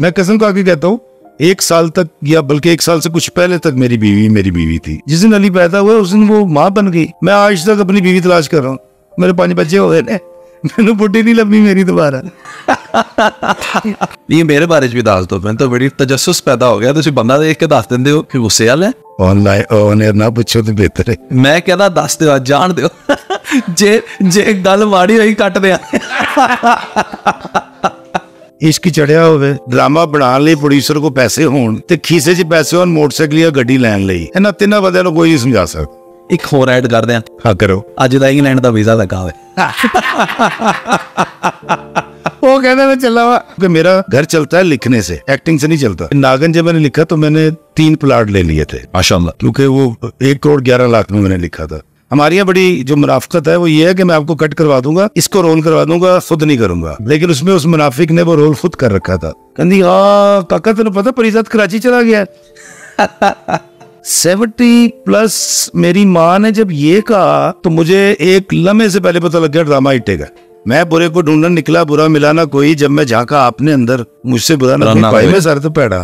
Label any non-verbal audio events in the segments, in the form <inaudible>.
मैं कसम का आगे कहता हूँ एक साल तक या बल्कि एक साल से कुछ पहले तक मेरी बीवी मेरी बीवी थी जिस दिन अली पैदा हुआ उस दिन वो माँ बन गई मैं आज तक अपनी बीवी तलाश कर रहा हूँ ਮੇਰੇ ਪੰਜ ਬੱਚੇ ਹੋ ਗਏ ਨੇ ਮੈਨੂੰ ਬੁੱਢੀ ਨਹੀਂ ਲੱਭੀ ਮੇਰੀ ਦੁਬਾਰਾ ਇਹ <laughs> ਮੇਰੇ ਬਾਰੇ ਚ ਵੀ ਦੱਸ ਦੋ ਮੈਨੂੰ ਤਾਂ ਬੜੀ ਤਜੱਸਸ ਪੈਦਾ ਹੋ ਗਿਆ ਤੁਸੀਂ ਬੰਦਾ ਦੇਖ ਕੇ ਦੱਸ ਦਿੰਦੇ ਹੋ ਕਿ ਗੁੱਸੇ ਵਾਲਾ ਹੈ ਆਨਲਾਈਨ ਓਨਰ ਨਾ ਪੁੱਛੋ ਤੇ ਬਿਹਤਰ ਹੈ ਮੈਂ ਕਹਿੰਦਾ ਦੱਸ ਦਿਓ ਜਾਣ ਦਿਓ <laughs> ਜੇ ਜੇ ਗੱਲ ਮਾੜੀ ਹੋਈ ਕੱਟ ਦਿਆਂ ਇਸ਼ਕ ਚੜਿਆ ਹੋਵੇ ਡਰਾਮਾ ਬਣਾਉਣ ਲਈ ਪ੍ਰੋਡਿਊਸਰ ਕੋ ਪੈਸੇ ਹੋਣ ਤੇ ਖੀਸੇ 'ਚ ਪੈਸੇ ਹੋਣ ਮੋਟਰਸਾਈਕਲ ਜਾਂ ਗੱਡੀ ਲੈਣ ਲਈ ਇਹਨਾਂ ਤਿੰਨਾਂ ਬੰਦਿਆਂ ਨੂੰ ਕੋਈ ਨਹੀਂ ਸਮਝਾ ਸਕਦਾ ਇੱਕ ਹੋਰ ਐਡ ਕਰਦੇ ਆ ਹਾਂ ਕਰੋ ਅੱਜ ਦਾ ਇੰਗਲੈਂਡ ਦਾ ਵੀਜ਼ਾ ਲੱਗਾ ਹੋਵੇ ਉਹ ਕਹਿੰਦੇ ਮੈਂ ਚੱਲਾ ਵਾ ਕਿ ਮੇਰਾ ਘਰ ਚਲਤਾ ਹੈ ਲਿਖਨੇ ਸੇ ਐਕਟਿੰਗ ਸੇ ਨਹੀਂ ਚਲਤਾ ਨਾਗਨ ਜੇ मैंने ਲਿਖਾ तो मैंने 3 ਪਲਾਟ ਲੈ लिए थे ਮਾਸ਼ਾਅੱਲਾ ਕਿਉਂਕਿ ਉਹ 1 ਕਰੋੜ 11 ਲੱਖ में मैंने लिखा हमारे यहाँ बड़ी जो मुनाफ्त है वो ये है कि मैं आपको कट करवा दूंगा इसको रोल करवा दूंगा खुद नहीं करूंगा लेकिन उसमें उस मुनाफिक ने वो रोल खुद कर रखा था कहती हाँ काका तेन पता परिजात कराची चला गया <laughs> सेवेंटी प्लस मेरी माँ ने जब ये कहा तो मुझे एक लम्हे से पहले पता लग गया ड्रामा इटेगा मैं बुरे को ढूंढना निकला बुरा मिला ना कोई जब मैं झाका आपने अंदर मुझसे बुरा ना में सर तो पैड़ा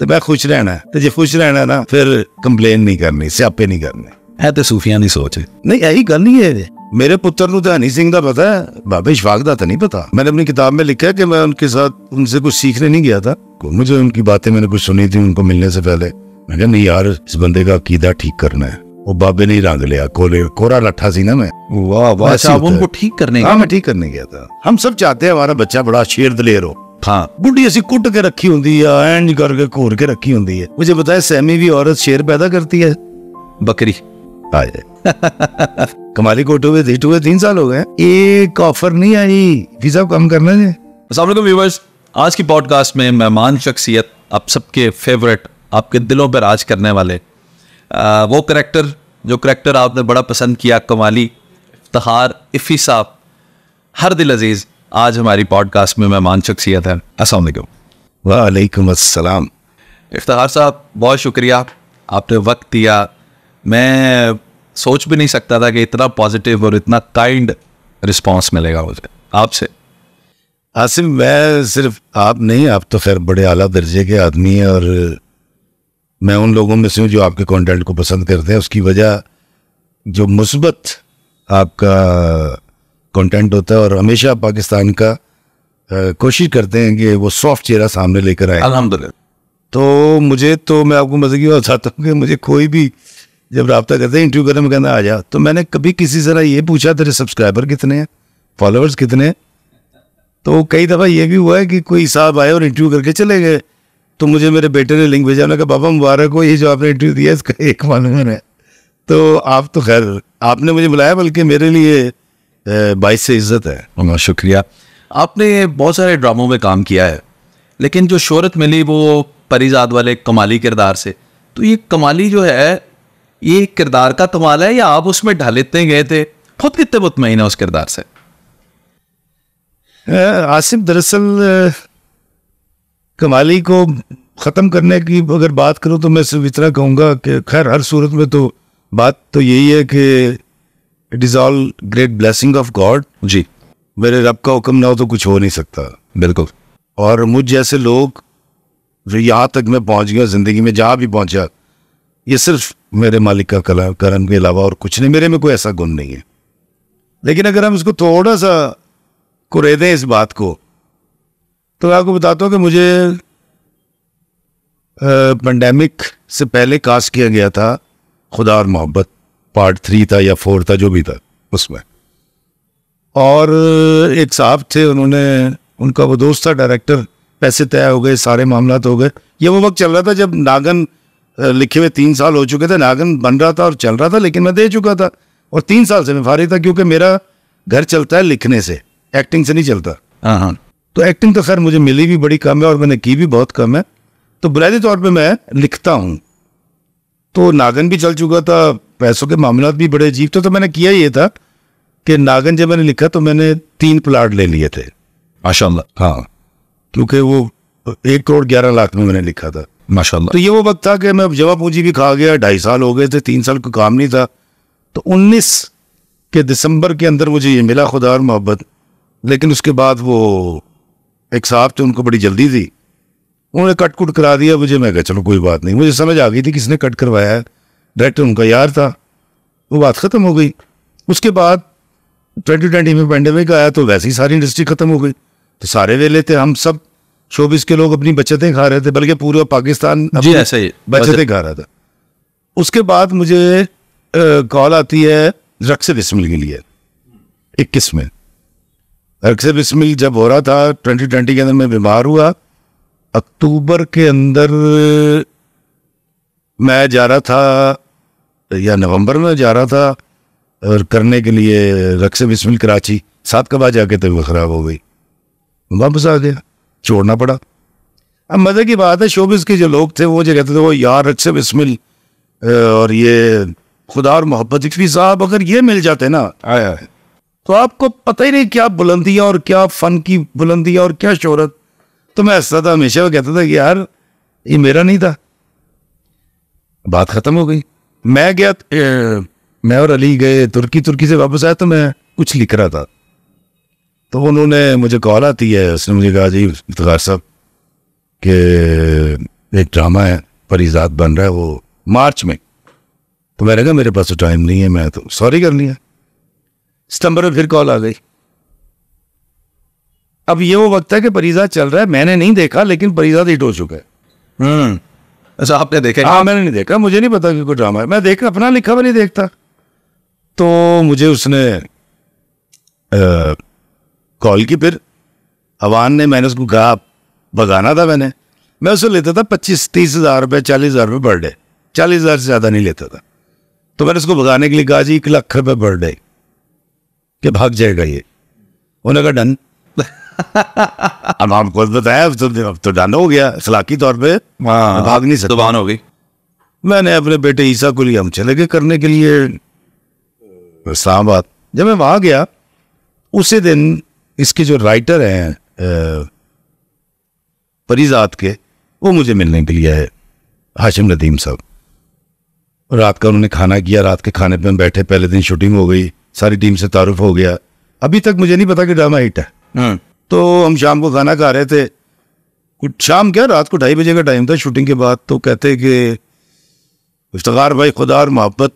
तो मैं खुश रहना है तो जो खुश रहना है ना फिर कंप्लेन नहीं करनी स्यापे नहीं करने ਹੈ ਤੇ ਸੂਫੀਆਂ ਦੀ ਸੋਚ ਨਹੀਂ ਇਹੀ ਗੱਲ ਨਹੀਂ ਹੈ मेरे पुत्र नु हनी सिंह का पता है बाबे शफाक का तो नहीं पता मैंने अपनी किताब में लिखा है कि मैं उनके साथ उनसे कुछ सीखने नहीं गया था मुझे उनकी बातें मैंने कुछ सुनी थी उनको मिलने से पहले मैं कहा नहीं यार इस बंदे का अकीदा ठीक करना है वो बाबे ने रंग लिया कोले कोरा लट्ठा सी ना मैं वाह वाह उनको ठीक करने हाँ मैं ठीक करने गया था हम सब चाहते हैं हमारा बच्चा बड़ा शेर दलेर हो हाँ बुढ़ी ऐसी कुट के रखी होंगी है एंड करके घोर के रखी होंगी है मुझे बताया सहमी भी औरत शेर पैदा करती है बकरी आए कमाली कोटो हुए हिट हुए तीन साल हो गए एक ऑफर नहीं आई वीजा कम करना है असलम व्यूवर्स आज की पॉडकास्ट में मेहमान शख्सियत आप सबके फेवरेट आपके दिलों पर राज करने वाले आ, वो करेक्टर जो करेक्टर आपने बड़ा पसंद किया कमाली इफ्तार इफ़ी साहब हर दिल अजीज़ आज हमारी पॉडकास्ट में मेहमान शख्सियत है अस्सलाम वालेकुम वालेकुम अस्सलाम इफ्तार साहब बहुत शुक्रिया आपने वक्त दिया मैं सोच भी नहीं सकता था कि इतना पॉजिटिव और इतना काइंड रिस्पॉन्स मिलेगा मुझे आपसे आसिम मैं सिर्फ आप नहीं आप तो खैर बड़े आला दर्जे के आदमी हैं और मैं उन लोगों में से हूँ जो आपके कंटेंट को पसंद करते हैं उसकी वजह जो मुसबत आपका कंटेंट होता है और हमेशा पाकिस्तान का कोशिश करते हैं कि वो सॉफ्ट चेहरा सामने लेकर आए अलहमद तो मुझे तो मैं आपको मजे की बात बताता हूँ कि मुझे कोई भी जब रबता करते हैं इंटरव्यू करने में कहना आ जा तो मैंने कभी किसी तरह ये पूछा तेरे सब्सक्राइबर कितने हैं फॉलोअर्स कितने हैं तो कई दफ़ा ये भी हुआ है कि कोई साहब आए और इंटरव्यू करके चले गए तो मुझे मेरे बेटे ने लिंक भेजा उन्होंने कहा बाबा मुबारक हो ये जो आपने इंटरव्यू दिया इसका एक मालूम है तो आप तो खैर आपने मुझे बुलाया बल्कि मेरे लिए बाईस से इज्जत है शुक्रिया आपने बहुत सारे ड्रामों में काम किया है लेकिन जो शोहरत मिली वो परिजाद वाले कमाली किरदार से तो ये कमाली जो है ये किरदार का कमाल है या आप उसमें ढल इतने गए थे खुद कितने मुतमिन है उस किरदार से आसिफ दरअसल कमाली को ख़त्म करने की अगर बात करूँ तो मैं सिर्फ इतना कहूँगा कि खैर हर सूरत में तो बात तो यही है कि it is all great blessing of God ji मेरे रब का हुक्म ना हो तो कुछ हो नहीं सकता बिल्कुल और मुझ जैसे लोग जो यहाँ तक मैं पहुँच गया ज़िंदगी में जहाँ भी पहुँचा ये सिर्फ मेरे मालिक का कला करण के अलावा और कुछ नहीं मेरे में कोई ऐसा गुण नहीं है लेकिन अगर हम इसको थोड़ा सा कुरे दें इस बात को तो मैं आपको बताता हूँ कि मुझे पेंडेमिक से पहले कास्ट किया गया था खुदा और मोहब्बत पार्ट थ्री था या फोर था जो भी था उसमें और एक साहब थे उन्होंने उनका वो दोस्त था डायरेक्टर पैसे तय हो गए सारे मामला तो हो गए ये वो वक्त चल रहा था जब नागन लिखे हुए तीन साल हो चुके थे नागन बन रहा था और चल रहा था लेकिन मैं दे चुका था और तीन साल से मैं फारिग था क्योंकि मेरा घर चलता है लिखने से एक्टिंग से नहीं चलता हाँ हाँ तो एक्टिंग तो खैर मुझे मिली भी बड़ी कम है और मैंने की भी बहुत कम है तो बुनियादी तौर पर मैं लिखता हूँ तो नागन भी चल चुका था पैसों के मामला भी बड़े अजीब थे तो मैंने किया ये था कि नागन जब मैंने लिखा तो मैंने तीन प्लाट ले लिए थे माशा हाँ क्योंकि वो एक करोड़ ग्यारह लाख में मैंने लिखा था माशाल्लाह तो ये वो वक्त था कि मैं अब जवा पूंजी भी खा गया ढाई साल हो गए थे तीन साल का काम नहीं था तो उन्नीस के दिसंबर के अंदर मुझे ये मिला खुदा और मोहब्बत लेकिन उसके बाद वो एक साहब थे उनको बड़ी जल्दी थी उन्होंने कट कुट करा दिया मुझे मैं कहा चलो कोई बात नहीं मुझे समझ आ गई थी किसने कट करवाया है डायरेक्टर उनका यार था वो बात ख़त्म हो गई उसके बाद ट्वेंटी ट्वेंटी में पेंडेमिक आया तो वैसे ही सारी इंडस्ट्री ख़त्म हो गई तो सारे वेले थे हम सब चौबीस के लोग अपनी बचतें खा रहे थे बल्कि पूरा पाकिस्तान जी ऐसा ही बचतें खा रहा था उसके बाद मुझे कॉल आती है रक्स बिस्मिल के लिए इक्कीस में रक्स बिस्मिल जब हो रहा था ट्वेंटी ट्वेंटी के अंदर मैं बीमार हुआ अक्टूबर के अंदर मैं जा रहा था या नवंबर में जा रहा था और करने के लिए रक्स बिस्मिल कराची सात कबा जाके तबीयत ख़राब हो गई वापस आ गया छोड़ना पड़ा अब मज़े की बात है शोबिस के जो लोग थे वो जो कहते थे वो यार अच्छे बिस्मिल और ये खुदा और मोहब्बत इकवी साहब अगर ये मिल जाते ना आया है तो आपको पता ही नहीं क्या बुलंदियाँ और क्या फ़न की बुलंदियाँ और क्या शोहरत तो मैं हंसता था हमेशा वो कहता था कि यार ये मेरा नहीं था बात ख़त्म हो गई मैं गया मैं और अली गए तुर्की तुर्की से वापस आया तो मैं कुछ लिख रहा था तो उन्होंने मुझे कॉल आती है उसने मुझे कहा जी इफ्तार साहब के एक ड्रामा है फरीजात बन रहा है वो मार्च में तो मैंने कहा मेरे पास तो टाइम नहीं है मैं तो सॉरी कर लिया सितंबर में फिर कॉल आ गई अब ये वो वक्त है कि परिजात चल रहा है मैंने नहीं देखा लेकिन परिजात हिट हो चुका है अच्छा आपने देखा हाँ मैंने नहीं देखा मुझे नहीं पता कि कोई ड्रामा है मैं देखा अपना लिखा भी नहीं देखता तो मुझे उसने आ, कॉल की फिर अवान ने मैंने उसको कहा भगाना था मैंने मैं उसे लेता था पच्चीस तीस हज़ार रुपये चालीस हज़ार रुपये पर डे चालीस हज़ार से ज़्यादा नहीं लेता था तो मैंने उसको भगाने के लिए कहा जी एक लाख रुपये पर डे कि भाग जाएगा ये उन्होंने कहा डन <laughs> अब आप तो बताया अब तो अब तो डन हो गया सलाकी तौर पर हाँ, भाग नहीं सकता हो गई मैंने अपने बेटे ईसा को लिया हम चले गए करने के लिए इस्लामाबाद जब मैं वहाँ गया उसी दिन इसके जो राइटर हैं परिजात के वो मुझे मिलने के लिए आए हाशिम नदीम साहब रात का उन्होंने खाना किया रात के खाने पे हम बैठे पहले दिन शूटिंग हो गई सारी टीम से तारुफ हो गया अभी तक मुझे नहीं पता कि ड्रामा हिट है हाँ। तो हम शाम को खाना खा रहे थे कुछ शाम क्या रात को ढाई बजे का टाइम था शूटिंग के बाद तो कहते कि इफ्तार भाई खुदा और मोहब्बत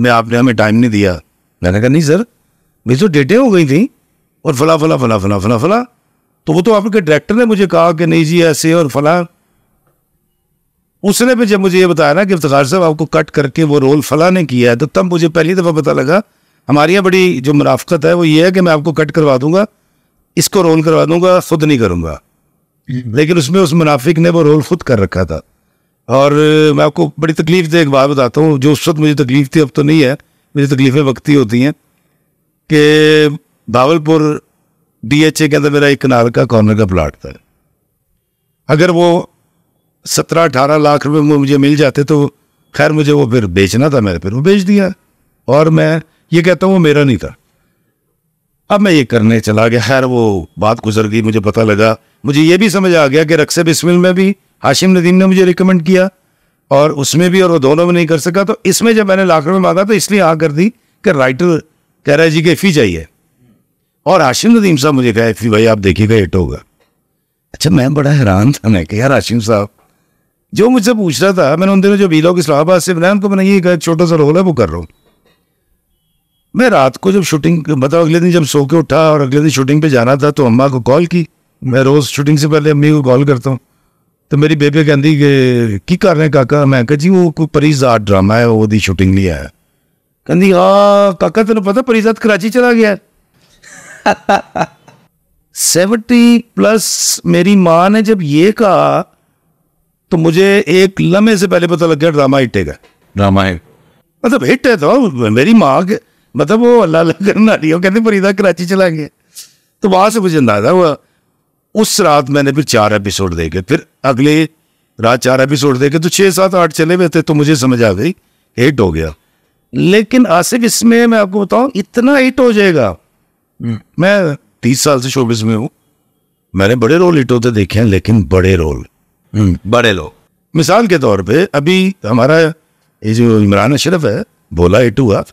में आपने हमें टाइम नहीं दिया मैंने कहा नहीं सर मेरी तो डेटें हो गई थी और फला फला फला फला फला फला तो वो तो आपके डायरेक्टर ने मुझे कहा कि नहीं जी ऐसे और फला उसने भी जब मुझे ये बताया ना कि इफ्तार साहब आपको कट करके वो रोल फला ने किया है तो तब मुझे पहली दफ़ा पता लगा हमारी यहाँ बड़ी जो मुराफ़त है वो ये है कि मैं आपको कट करवा दूंगा इसको रोल करवा दूंगा खुद नहीं करूँगा हम्म। लेकिन उसमें उस मुनाफिक ने वो रोल खुद कर रखा था और मैं आपको बड़ी तकलीफ दे एक बात बताता हूँ जो उस वक्त मुझे तकलीफ थी अब तो नहीं है मुझे तकलीफ़ें वक्ती होती हैं कि भावलपुर डीएचए के अंदर मेरा एक कनाल का कॉर्नर का प्लाट था अगर वो सत्रह अठारह लाख रुपए मुझे मिल जाते तो खैर मुझे वो फिर बेचना था मैंने फिर वो बेच दिया और मैं ये कहता हूँ वो मेरा नहीं था अब मैं ये करने चला गया खैर वो बात गुजर गई मुझे पता लगा मुझे ये भी समझ आ गया कि रक्से बिस्मिल में भी हाशिम नदीम ने मुझे रिकमेंड किया और उसमें भी और वो दोनों में नहीं कर सका तो इसमें जब मैंने लाख रुपये मांगा तो इसलिए आ हाँ कर दी कि राइटर कह रहा है जी के फी चाहिए और आशिम नदीम साहब मुझे कहा थी भाई आप देखिएगा हिट होगा अच्छा मैं बड़ा हैरान था मैं कहा यार आशिम साहब जो मुझसे पूछ रहा था मैंने उन दिनों जो बीलॉग इस्लाहाबाद से बनाया उनको मैंने ये कहा छोटा सा रोल है वो कर रहा हूँ मैं रात को जब शूटिंग मतलब अगले दिन जब सो के उठा और अगले दिन शूटिंग पे जाना था तो अम्मा को कॉल की मैं रोज़ शूटिंग से पहले अम्मी को कॉल करता हूँ तो मेरी बेबी कहती कि की कर रहे हैं काका मैं कह जी वो कोई परिजात ड्रामा है वो दी शूटिंग लिया है कहती हाँ काका तेन पता परिजात कराची चला गया है सेवेंटी प्लस मेरी माँ ने जब ये कहा तो मुझे एक लम्हे से पहले पता लग गया ड्रामा हिटेगा ड्रामा हिट मतलब हिट है तो मेरी माँ मतलब वो अल्लाह करने वाली कहते फरीदा कराची चला गया तो वहां से मुझे अंदाजा हुआ उस रात मैंने फिर चार एपिसोड देखे फिर अगले रात चार एपिसोड देखे तो छः सात आठ चले हुए थे तो मुझे समझ आ गई हिट हो गया लेकिन आसिफ इसमें मैं आपको बताऊं इतना हिट हो जाएगा मैं तीस साल से शोबिस में हूँ मैंने बड़े रोल हिट होते देखे हैं लेकिन बड़े रोल हम्म, बड़े लोग मिसाल के तौर पे अभी हमारा ये जो इमरान अशरफ है भोला इट हुआ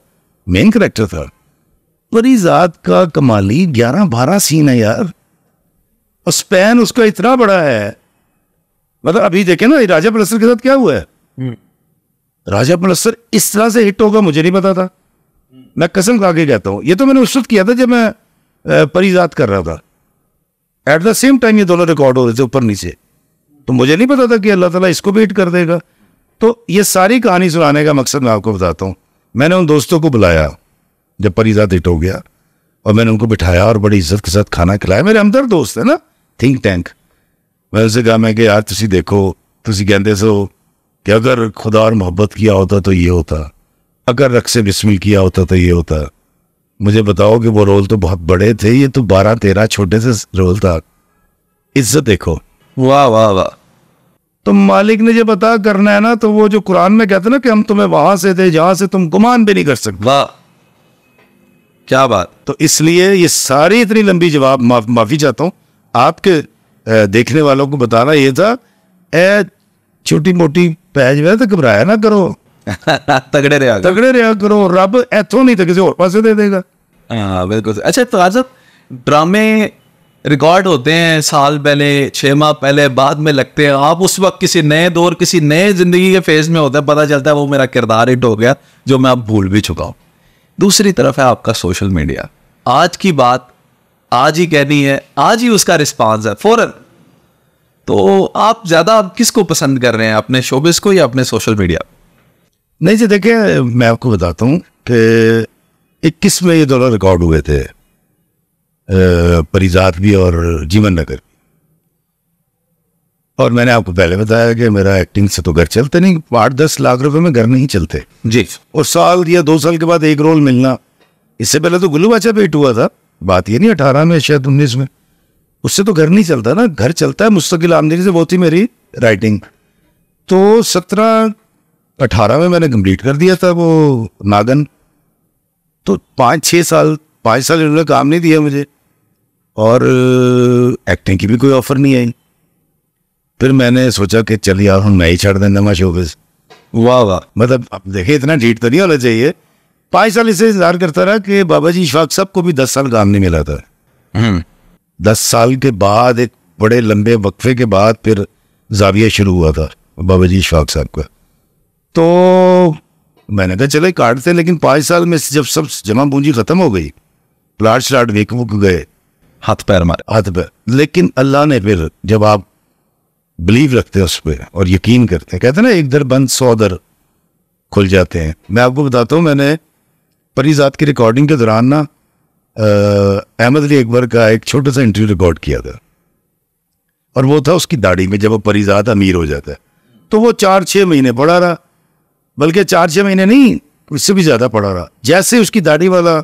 मेन करेक्टर था परिजात का कमाली ग्यारह बारह सीन है यार और स्पैन उसका इतना बड़ा है मतलब अभी देखे ना राजा पलस्तर के साथ क्या हुआ है हम्म। राजा पलस्तर इस तरह से हिट होगा मुझे नहीं पता था मैं कसम खा के कहता हूँ ये तो मैंने उस वक्त किया था जब मैं परिजात कर रहा था एट द सेम टाइम ये दोनों रिकॉर्ड हो रहे थे ऊपर नीचे तो मुझे नहीं पता था कि अल्लाह ताला इसको भी हिट कर देगा तो ये सारी कहानी सुनाने का मकसद मैं आपको बताता हूँ मैंने उन दोस्तों को बुलाया जब परिजात हिट हो गया और मैंने उनको बिठाया और बड़ी इज्जत के साथ खाना खिलाया मेरे हमदर दोस्त है ना थिंक टैंक मैं उनसे कहा मैं कि यार तुम देखो तुम कहते सो कि अगर खुदा और मोहब्बत किया होता तो ये होता अगर रख से बिस्मिल किया होता तो ये होता मुझे बताओ कि वो रोल तो बहुत बड़े थे ये तो बारह तेरह छोटे से रोल था इज्जत देखो वाह वाह वाह तो मालिक ने जब अता करना है ना तो वो जो कुरान में कहते ना कि हम तुम्हें वहां से थे जहां से तुम गुमान भी नहीं कर सकते वाह क्या बात तो इसलिए ये सारी इतनी लंबी जवाब माफ, माफी चाहता हूँ आपके देखने वालों को बताना ये था ए छोटी मोटी पैज में तो घबराया ना करो ਤਗੜੇ ਰਿਹਾ ਤਗੜੇ ਰਿਹਾ ਕਰੋ ਰੱਬ ਇੱਥੋਂ ਨਹੀਂ ਤਾਂ ਕਿਸੇ ਹੋਰ ਪਾਸੇ ਦੇ ਦੇਗਾ हाँ बिल्कुल अच्छा तो आज ड्रामे रिकॉर्ड होते हैं साल पहले छः माह पहले बाद में लगते हैं आप उस वक्त किसी नए दौर किसी नए ज़िंदगी के फेज में होते हैं पता चलता है वो मेरा किरदार हिट हो गया जो मैं अब भूल भी चुका हूँ दूसरी तरफ है आपका सोशल मीडिया आज की बात आज ही कहनी है आज ही उसका रिस्पॉन्स है फ़ौरन तो आप ज़्यादा किसको पसंद कर रहे हैं अपने शोबिस को या अपने सोशल मीडिया को नहीं जी देखिए मैं आपको बताता हूँ कि इक्कीस में ये दोनों रिकॉर्ड हुए थे परिजात भी और जीवन नगर भी और मैंने आपको पहले बताया कि मेरा एक्टिंग से तो घर चलते नहीं आठ दस लाख रुपए में घर नहीं चलते जी और साल या दो साल के बाद एक रोल मिलना इससे पहले तो गुल्लू बाचा पेट हुआ था बात ये नहीं अठारह में शायद उन्नीस में उससे तो घर नहीं चलता ना घर चलता है मुस्तकिल आमदनी से बहुत ही मेरी राइटिंग तो सत्रह अठारह में मैंने कंप्लीट कर दिया था वो नागन तो पाँच छः साल पाँच साल इन्होंने काम नहीं दिया मुझे और एक्टिंग की भी कोई ऑफ़र नहीं आई फिर मैंने सोचा कि चल यार हम मैं ही छड़ दें नमा शोबिस वाह वाह मतलब अब देखिए इतना डीट तो नहीं होना चाहिए पाँच साल इसे इंतजार करता रहा कि बाबा जी इशफाक साहब को भी दस साल काम नहीं मिला था हम्म। दस साल के बाद एक बड़े लंबे वक्फे के बाद फिर जाविया शुरू हुआ था बाबा जी इशफाक साहब का तो मैंने कहा चले काटते लेकिन पाँच साल में जब सब जमा पूंजी खत्म हो गई प्लाट श्लाट वेक वुक गए हाथ पैर मारे हाथ पैर लेकिन अल्लाह ने फिर जब आप बिलीव रखते हैं उस पर और यकीन करते हैं कहते हैं ना एक दर बंद सौ दर खुल जाते हैं मैं आपको बताता हूँ मैंने परिजात की रिकॉर्डिंग के दौरान ना अहमद अली अकबर का एक छोटा सा इंटरव्यू रिकॉर्ड किया था और वो था उसकी दाढ़ी में जब वो परिजात अमीर हो जाता है तो वो चार छः महीने पड़ा रहा बल्कि चार छः महीने नहीं उससे भी ज़्यादा पड़ा रहा जैसे उसकी दाढ़ी वाला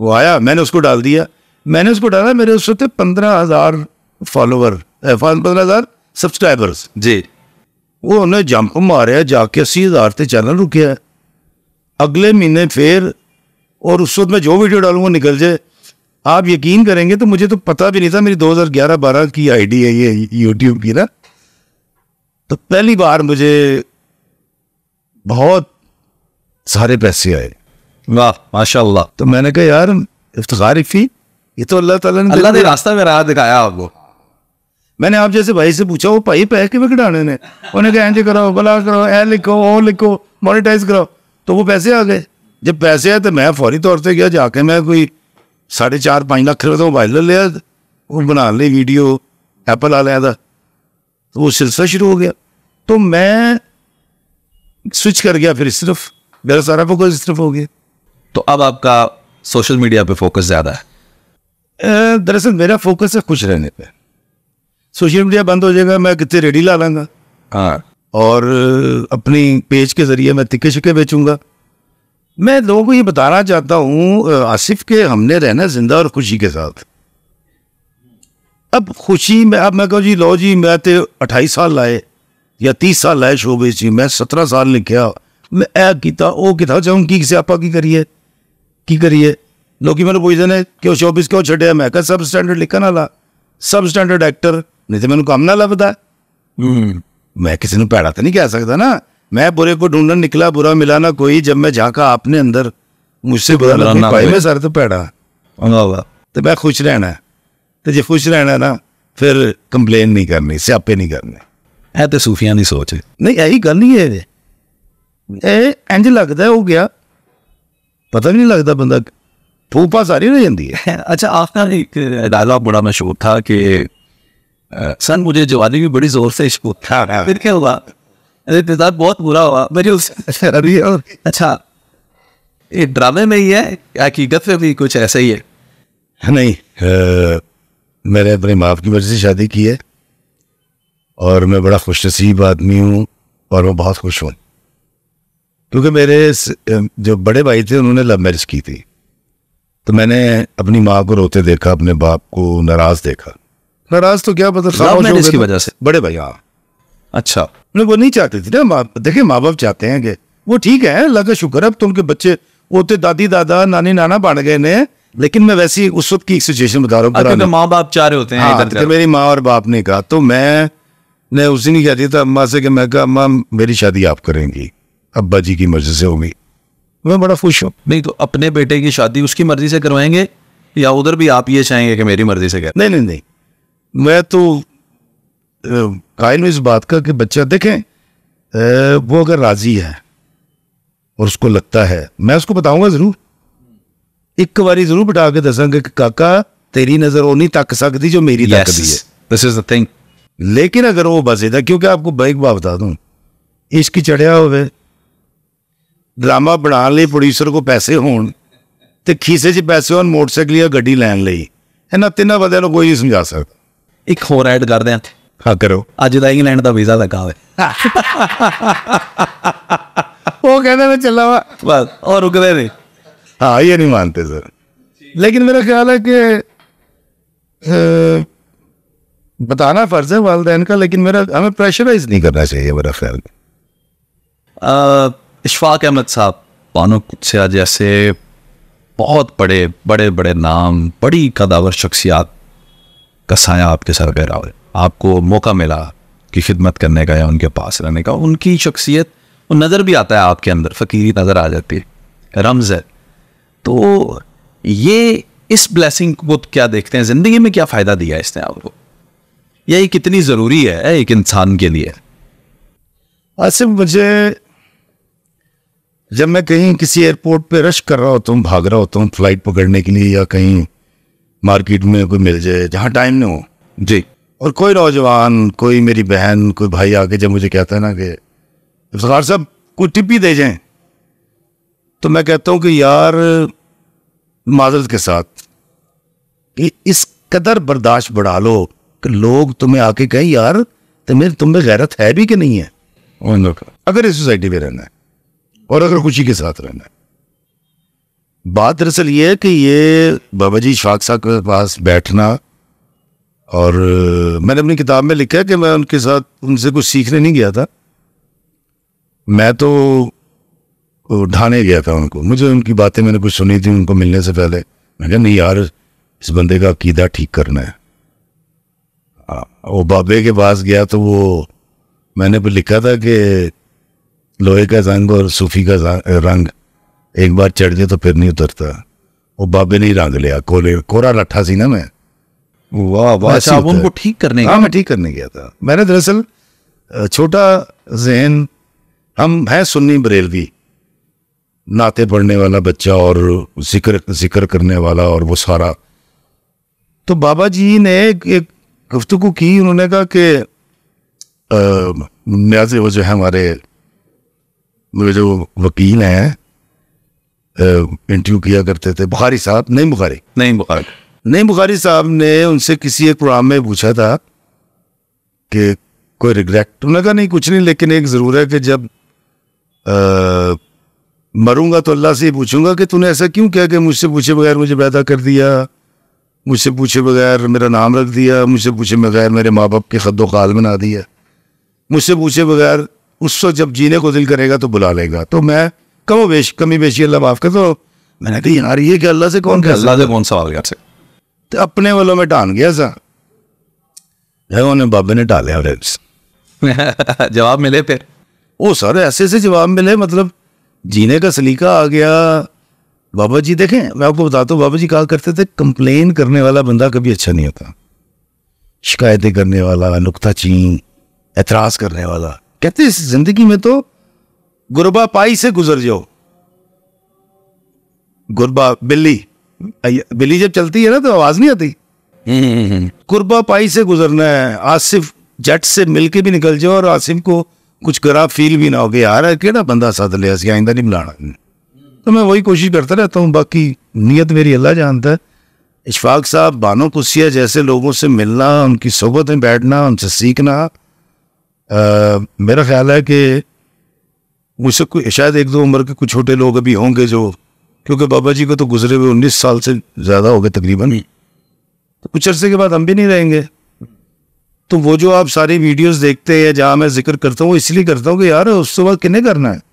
वो आया मैंने उसको डाल दिया मैंने उसको डाला मेरे उस वक्त पंद्रह हज़ार फॉलोवर पंद्रह हज़ार सब्सक्राइबर्स जी वो उन्हें जंप मारे जाके अस्सी हज़ार से चैनल रुके है अगले महीने फिर और उस वक्त मैं जो वीडियो वो निकल जाए आप यकीन करेंगे तो मुझे तो पता भी नहीं था मेरी 2011-12 की आईडी है ये यूट्यूब की ना तो पहली बार मुझे बहुत सारे पैसे आए वाह माशाल्लाह तो मैंने कहा यार इफ्तार इफ़ी ये तो अल्लाह ताला ने अल्लाह ने रास्ता में राह दिखाया आपको मैंने आप जैसे भाई से पूछा वो भाई पैसे किमें कटाने ने उन्हें कहा एंजे हाँ कराओ बला कराओ ए लिखो ओ लिखो मोनिटाइज कराओ तो वो पैसे आ गए जब पैसे आए तो मैं फौरी तौर से गया जाके मैं कोई साढ़े चार पाँच लाख रुपये का तो मोबाइल ले लिया वो बना ली वीडियो एप्पल आ लिया था तो वो सिलसिला शुरू हो गया तो मैं स्विच कर गया फिर सिर्फ मेरा सारा फोकस सिर्फ हो गया तो अब आपका सोशल मीडिया पे फोकस ज़्यादा है दरअसल मेरा फोकस है खुश रहने पे सोशल मीडिया बंद हो जाएगा मैं कितने रेडी ला लेंगे हाँ और अपनी पेज के ज़रिए मैं तिक्के शिक्के बेचूंगा मैं लोगों को ये बताना चाहता हूँ आसिफ के हमने रहना जिंदा और खुशी के साथ अब खुशी में अब मैं कहूँ जी लो जी मैं तो अट्ठाईस साल लाए या तीस साल लाए ਸ਼ੋਬੇ 'ਚ ਮੈਂ 17 ਸਾਲ ਲਿਖਿਆ ਮੈਂ ਇਹ ਕੀਤਾ ਉਹ ਕੀਤਾ ਜਾਂ ਕੀ ਕਿਸੇ ਆਪਾਂ ਕੀ ਕਰੀਏ ਕੀ ਕਰੀਏ ਲੋਕੀ ਮੈਨੂੰ ਪੁੱਛਦੇ ਨੇ ਕਿ ਉਹ ਸ਼ੋਬਿਸ ਕਿਉਂ ਛੱਡਿਆ ਮੈਂ ਕਹਾਂ ਸਬ ਸਟੈਂਡਰਡ ਲਿਖਣ ਵਾਲਾ ਸਬ ਸਟੈਂਡਰਡ ਐਕਟਰ ਨਹੀਂ ਤੇ ਮੈਨੂੰ मैं किसी ने तो नहीं कह सकता ना मैं बुरे को ढूंढन निकला बुरा मिला ना कोई जब मैं झाका आपने अंदर मुझसे बुरा लगा भाई मैं सर तो पैड़ा तो मैं खुश रहना है तो जो खुश रहना है ना फिर कंप्लेन नहीं करनी स्यापे नहीं करने है तो सूफिया की सोच नहीं यही गल ਨਹੀਂ है इंज लगता ਲੱਗਦਾ ਹੋ ਗਿਆ पता नहीं लगता बंदा फूफा सारी रह जाती है अच्छा आपका एक डायलॉग बड़ा मशहूर था कि सन मुझे जवानी भी बड़ी जोर से इश्क फिर क्या हुआ अरे पिता बहुत बुरा हुआ मेरी उस अच्छा ये ड्रामे में ही है हकीकत में भी कुछ ऐसा ही है नहीं आ, मेरे अपने माँ की मर्जी से शादी की है और मैं बड़ा खुश नसीब आदमी हूँ और मैं बहुत खुश हूँ क्योंकि मेरे जो बड़े भाई थे उन्होंने लव मैरिज की थी तो मैंने अपनी माँ को रोते देखा अपने बाप को नाराज़ देखा नाराज़ तो क्या पता की तो वजह से बड़े भाई हाँ अच्छा वो नहीं चाहते थी ना माँ माँ बाप चाहते हैं कि वो ठीक है अल्लाह का शुक्र अब तो उनके बच्चे वो तो दादी दादा नानी नाना बन गए ने लेकिन मैं वैसी उस वक्त की सिचुएशन बता रहा हूँ तो माँ बाप चाह रहे होते हैं हाँ, तो मेरी माँ और बाप ने कहा तो मैं ने उसी ने कह दिया था अम्मा से कि मैं कहा अम्मा मेरी शादी आप करेंगी अब्बा जी की मर्जी से होगी मैं बड़ा खुश हूँ नहीं तो अपने बेटे की शादी उसकी मर्जी से करवाएंगे या उधर भी आप ये चाहेंगे कि मेरी मर्जी से कर नहीं नहीं नहीं मैं तो कायल इस बात का कि बच्चा देखें वो अगर राजी है और उसको लगता है मैं उसको बताऊंगा ज़रूर जरूर बिठा के दसा कि काका तेरी नजर ਤੇਰੀ नहीं तक सकती जो मेरी yes, तक दी है दिस इज द थिंग ਲੇਕਿਨ ਅਗਰ ਉਹ बाजेदा ਕਿਉਂਕਿ ਆਪਕੋ ਬੈਕ ਬਾ ਬਤਾ ਦੂੰ ਇਸ਼ਕ ਚੜਿਆ ਹੋਵੇ ਡਰਾਮਾ ਬਣਾਉਣ ਲਈ ਪ੍ਰੋਡਿਊਸਰ ਕੋ ਪੈਸੇ ਹੋਣ ਤੇ ਖੀਸੇ 'ਚ ਪੈਸੇ ਹੋਣ ਮੋਟਰਸਾਈਕਲ ਜਾਂ ਗੱਡੀ ਲੈਣ ਲਈ ਇਹਨਾਂ ਤਿੰਨਾਂ ਬੰਦਿਆਂ ਨੂੰ ਕੋਈ ਨਹੀਂ ਸਮਝਾ ਸਕਦਾ ਇੱਕ ਹੋਰ ਐਡ ਕਰਦੇ ਆਂ ਹਾਂ ਕਰੋ ਅੱਜ ਦਾ ਇੰਗਲੈਂਡ ਦਾ ਵੀਜ਼ਾ ਲੱਗਾ ਹੋਵੇ ਉਹ ਕਹਿੰਦੇ ਮੈਂ ਚੱਲਾ ਵਾ ਬਸ ਉਹ ਰੁਕਦੇ ਨਹੀਂ ਹਾਂ ਇਹ ਨਹੀਂ ਮੰਨਦੇ ਸਰ ਲੇਕਿਨ ਮੇਰਾ ਖਿਆਲ ਹੈ ਕਿ बताना फ़र्ज है वालदेन का लेकिन मेरा हमें प्रेशराइज नहीं करना चाहिए मेरा ख्याल में इशफाक अहमद साहब पानो कुत्सिया जैसे बहुत बड़े बड़े बड़े नाम बड़ी कदावर शख्सियात का साया आपके सर पर रहा आपको मौका मिला की खिदमत करने का या उनके पास रहने का उनकी शख्सियत वो नज़र भी आता है आपके अंदर फ़कीरी नज़र आ जाती है रमज़ है तो ये इस ब्लेसिंग को क्या देखते हैं ज़िंदगी में क्या फ़ायदा दिया इसने आपको यही कितनी ज़रूरी है एक इंसान के लिए आसिम मुझे जब मैं कहीं किसी एयरपोर्ट पे रश कर रहा होता हूँ भाग रहा होता हूँ फ्लाइट पकड़ने के लिए या कहीं मार्केट में कोई मिल जाए जहाँ टाइम ना हो जी और कोई नौजवान कोई मेरी बहन कोई भाई आके जब मुझे कहता है ना कि इफ्तार साहब कोई टिप ही दे जाए तो मैं कहता हूँ कि यार माजरत के साथ कि इस कदर बर्दाश्त बढ़ा लो कि लोग तुम्हें आके कहें यार तुम्हें तुम में गैरत है भी कि नहीं है अगर इस सोसाइटी में रहना है और अगर खुशी के साथ रहना है बात दरअसल ये है कि ये बाबा जी शाख साहब के पास बैठना और मैंने अपनी किताब में लिखा है कि मैं उनके साथ उनसे कुछ सीखने नहीं गया था मैं तो ढाने गया था उनको मुझे उनकी बातें मैंने कुछ सुनी थी उनको मिलने से पहले मैंने कहा नहीं यार इस बंदे का अकीदा ठीक करना है वो बाबे के पास गया तो वो मैंने भी लिखा था कि लोहे का रंग और सूफी का रंग एक बार चढ़ गया तो फिर नहीं उतरता वो बाबे ने ही रंग लिया कोले कोरा लट्ठा सी ना मैं वाह वाह अच्छा उनको ठीक करने हाँ मैं ठीक करने गया था मैंने दरअसल छोटा जहन हम हैं सुन्नी बरेलवी नाते पढ़ने वाला बच्चा और जिक्र जिक्र करने वाला और वो सारा तो बाबा जी ने एक, एक गुफ्तु की उन्होंने कहा कि न्याज वो जो है हमारे मेरे जो वकील हैं इंटरव्यू किया करते थे बुखारी साहब नहीं बुखारी नहीं बुखारी नहीं बुखारी साहब ने उनसे किसी एक प्रोग्राम में पूछा था कि कोई रिग्रेट उन्होंने कहा नहीं कुछ नहीं लेकिन एक ज़रूर है कि जब आ, मरूंगा तो अल्लाह से ही पूछूंगा कि तूने ऐसा क्यों किया कि मुझसे पूछे बगैर मुझे पैदा कर दिया मुझसे पूछे बगैर मेरा नाम रख दिया मुझसे पूछे बगैर मेरे माँ बाप के खदो खाल बना दिया मुझसे पूछे बगैर उस वक्त जब जीने को दिल करेगा तो बुला लेगा तो मैं कमो बेश कमी बेशी अल्लाह माफ़ कर दो मैंने कहा यार ये कि अल्लाह से कौन अल्लाह से कौन सवाल कर तो अपने वालों में टान गया सा उन्होंने बाबे ने टालिया <laughs> जवाब मिले फिर वो सर ऐसे ऐसे जवाब मिले मतलब जीने का सलीका आ गया बाबा जी देखें मैं आपको बताता हूँ बाबा जी कहा करते थे कंप्लेन करने वाला बंदा कभी अच्छा नहीं होता शिकायतें करने वाला नुकता चीन एतराज करने वाला कहते इस जिंदगी में तो गुरबा पाई से गुजर जाओ गुरबा बिल्ली बिल्ली जब चलती है ना तो आवाज नहीं आती हम्म, हम्म, हम्म, गुरबा पाई से गुजरना है आसिफ जट से मिलके भी निकल जाओ और आसिफ को कुछ खराब फील भी ना हो गया यार केड़ा बंदा सद लिया आइंदा नहीं मिलाना तो मैं वही कोशिश करता रहता हूँ बाकी नीयत मेरी अल्लाह जानता है इशफाक साहब बानो कुसिया जैसे लोगों से मिलना उनकी सोबत में बैठना उनसे सीखना आ, मेरा ख्याल है कि मुझसे कोई शायद एक दो उम्र के कुछ छोटे लोग अभी होंगे जो क्योंकि बाबा जी को तो गुजरे हुए उन्नीस साल से ज़्यादा हो गए तकरीबन तो कुछ अरसे के बाद हम भी नहीं रहेंगे तो वो जो आप सारी वीडियोस देखते हैं जहाँ मैं जिक्र करता हूँ वो इसलिए करता हूँ कि यार उसके बाद किन्हें करना है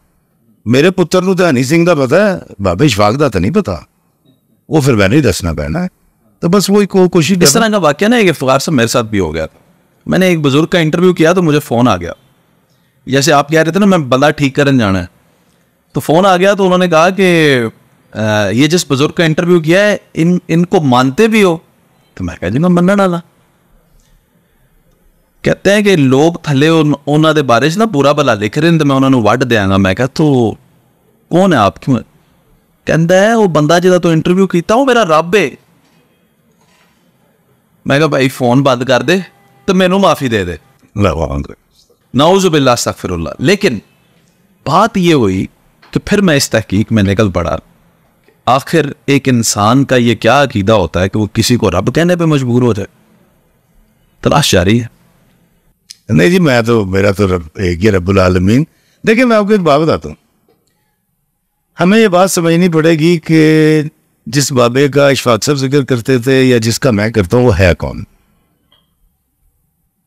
मेरे पुत्र ਨੂੰ सिंह का पता है ਪਤਾ ਹੈ का तो नहीं पता वो फिर मैंने ही दसना पैना है तो बस वो एक कोशिश इस तरह का वाक्य ना एक इफ्तार साहब मेरे साथ भी हो गया मैंने एक बुज़ुर्ग का इंटरव्यू किया तो मुझे फ़ोन आ गया जैसे आप कह रहे थे ना मैं बंदा ठीक करने जाना है तो फ़ोन आ गया तो उन्होंने कहा कि ये जिस बुज़ुर्ग का इंटरव्यू किया है इन इनको मानते भी हो तो मैं कह दूंगा मन्ना डाला ਕਹਿੰਦੇ ਆ ਕਿ ਲੋਕ ਥੱਲੇ ਉਹਨਾਂ ਦੇ ਬਾਰੇ ਚ ਨਾ ਪੂਰਾ ਭਲਾ ਲਿਖ ਰਹੇ ਨੇ ਤੇ ਮੈਂ ਉਹਨਾਂ ਨੂੰ ਵੱਢ ਦਿਆਂਗਾ ਮੈਂ ਕਿਹਾ ਤੂੰ ਕੌਣ ਹੈ ਆਪ ਕਿਉਂ ਕਹਿੰਦਾ ਹੈ ਉਹ ਬੰਦਾ ਜਿਹਦਾ ਤੂੰ ਇੰਟਰਵਿਊ ਕੀਤਾ ਉਹ ਮੇਰਾ ਰੱਬ ਏ ਮੈਂ ਕਿਹਾ ਭਾਈ ਫੋਨ ਬੰਦ ਕਰ ਦੇ ਤੇ ਮੈਨੂੰ ਮਾਫੀ ਦੇ ਦੇ नाउज बिल्लाफिरल्ला लेकिन बात यह हुई कि फिर मैं इस तहकीक में निकल पड़ा आखिर एक इंसान का यह क्या अकीदा होता है कि वो किसी को रब कहने पर मजबूर हो जाए तलाश जारी है नहीं जी मैं तो मेरा तो रब एक ही रब्बुल आलमीन देखिए मैं आपको एक बात बताता हूँ हमें ये बात समझनी पड़ेगी कि जिस बाबे का इशफाक साहब जिक्र करते थे या जिसका मैं करता हूँ वो है कौन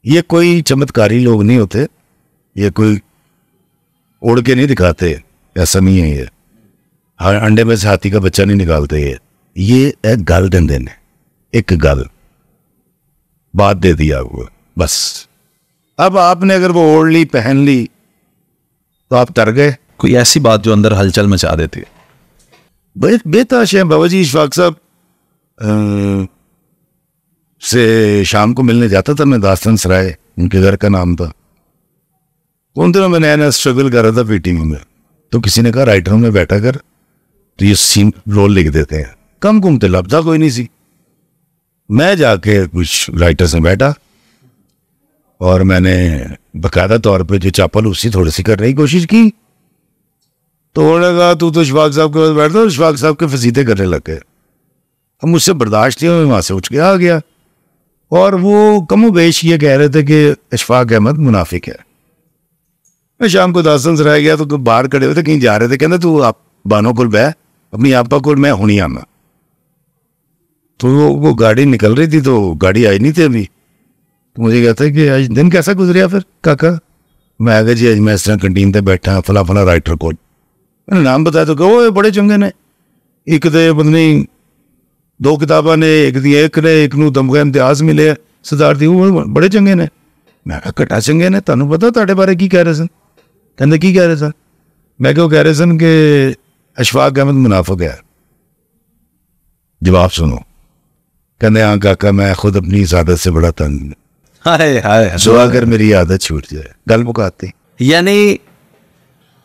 ये कोई चमत्कारी लोग नहीं होते ये कोई उड़ के नहीं दिखाते ऐसा नहीं है ये हर हाँ, अंडे में से हाथी का बच्चा नहीं निकालते ये ये है गल दें एक गल बात दे दी आपको बस अब आपने अगर वो ओढ़ ली पहन ली तो आप तर गए कोई ऐसी बात जो अंदर हलचल मचा देती है बे, बेताश है बाबा जी इशफाक साहब से शाम को मिलने जाता था मैं दास्तन सराय उनके घर का नाम था उन दिनों मैं नया नया स्ट्रगल कर रहा था पीटी में तो किसी ने कहा राइटर में बैठा कर तो ये सीन रोल लिख देते हैं कम घूमते लफजा कोई नहीं सी मैं जाके कुछ राइटर से बैठा और मैंने बकायदा तौर पे जो चापल उसी थोड़ी सी करने की कोशिश की तो उन्होंने कहा तू तो शिफाक साहब के पास बैठता और शिफाक साहब के फसीते करने लग गए हम मुझसे बर्दाश्त थे वहाँ से उठ के आ गया और वो कम बेश ये कह रहे थे कि इशफाक अहमद मुनाफिक है मैं शाम को दासन सराय गया तो बाहर खड़े हुए थे कहीं जा रहे थे कहते तू आप बानो को बह अपनी आपा को मैं हूँ नहीं आना तो वो गाड़ी निकल रही थी तो गाड़ी आई नहीं थी अभी तो मुझे कहता है कि आज दिन कैसा गुजरिया फिर काका मैं आ गया जी आज मैं इस तरह कंटीन से बैठा फला फला राइटर को मैंने नाम बताया तो कहो ये बड़े चंगे ने ਇੱਕ ਦੇ ਬੰਦਨੀ ਦੋ ਕਿਤਾਬਾਂ ਨੇ ਇੱਕ ਦੀ ਇੱਕ ਨੇ ਇੱਕ ਨੂੰ ਦਮਗਾ ਇਮਤਿਆਜ਼ ਮਿਲਿਆ ਸਰਦਾਰ ਦੀ ਉਹ ਬੜੇ ਚੰਗੇ ਨੇ ਮੈਂ ਕਿਹਾ ਘਟਾ ਚੰਗੇ ਨੇ ਤੁਹਾਨੂੰ ਪਤਾ ਤੁਹਾਡੇ ਬਾਰੇ ਕੀ ਕਹਿ ਰਹੇ ਸਨ ਕਹਿੰਦੇ ਕੀ ਕਹਿ ਰਹੇ ਸਨ ਮੈਂ ਕਿਹਾ ਉਹ ਕਹਿ ਰਹੇ ਸਨ ਕਿ ਅਸ਼ਫਾਕ ਅਹਿਮਦ ਮੁਨਾਫਕ ਹੈ ਜਵਾਬ ਸੁਣੋ ਕਹਿੰਦੇ ਹਾਂ ਕਾਕਾ ਮੈਂ ਖੁਦ ਆਪਣੀ ਇਜਾਜ਼ਤ ਸੇ ਬੜਾ ਤੰਗ हाय हाय જો અગર મેરી યાદા છૂટ જાય گل મુકાતે یعنی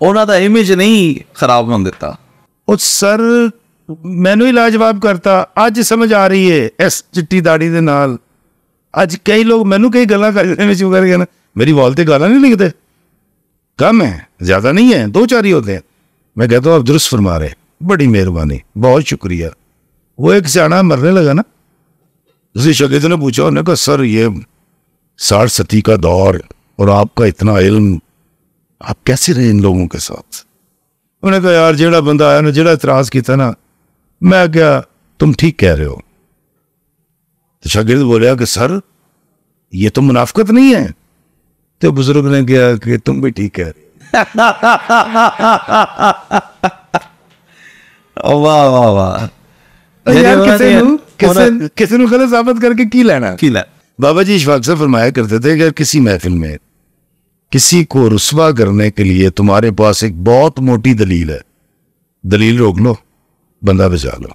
ઓના દા ઈમેજ નહીં ખરાબ મન દેતા ઓ સર મેનુ ઈલા જવાબ કરતા આજ સમજ આ રહી હે اس ચિટ્ટી દાડી دے ਨਾਲ આજ کئی لوگ મેનુ کئی ગલા કર દેને છો કર કે ના મેરી વોલતે ગાના નહી નીકતે કમ હે જ્યાદા નહીં હે દો ચાર હી હોતે મે કહેતો આપ દુરસ ફરમા રહે બડી મેરबानी બહુત শুকરિયા વો એક જાણા મરને لگا ના જી છો કેતે ને પૂછો ને કે સર યે सारसती का दौर और आपका इतना इल्म आप कैसे रहे इन लोगों के साथ उन्हें कहा यार जेड़ा बंदा आया ना जेड़ा इतराज किया ना मैं क्या तुम ठीक कह रहे हो तो शागिर्द बोलिया कि सर ये तो मुनाफ्त नहीं है तो बुजुर्ग ने कहा कि तुम भी ठीक कह रहे <laughs> वाह वाह वाह तो किसी किसी साबित करके की लेना की लेना बाबा जी इशफाक से फरमाया करते थे अगर किसी महफिल में किसी को रसवा करने के लिए तुम्हारे पास एक बहुत मोटी दलील है दलील रोक लो बंदा बचा लो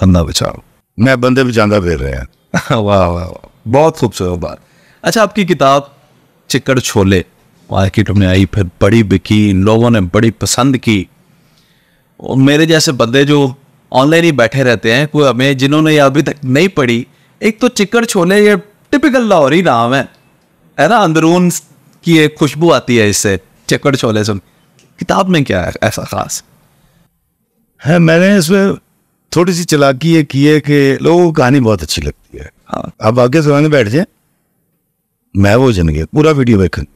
बंदा बचाओ मैं बंदे बचाना फिर रहे हैं <laughs> वाह वाह वाह बहुत खूबसूरत बात अच्छा आपकी किताब चिकड़ छोले मार्केट में आई फिर बड़ी बिकी इन लोगों ने बड़ी पसंद की और मेरे जैसे बंदे जो ऑनलाइन ही बैठे रहते हैं कोई हमें जिन्होंने अभी तक नहीं पढ़ी एक तो चिकन छोले ये टिपिकल लाहौरी नाम है है ना अंदरून की एक खुशबू आती है इससे चिकन छोले सुन किताब में क्या है ऐसा खास है मैंने इसमें थोड़ी सी चलाकी ये की है कि लोगों को कहानी बहुत अच्छी लगती है हाँ अब आगे सुनाने बैठ जाए मैं वो जन गया पूरा वीडियो देखन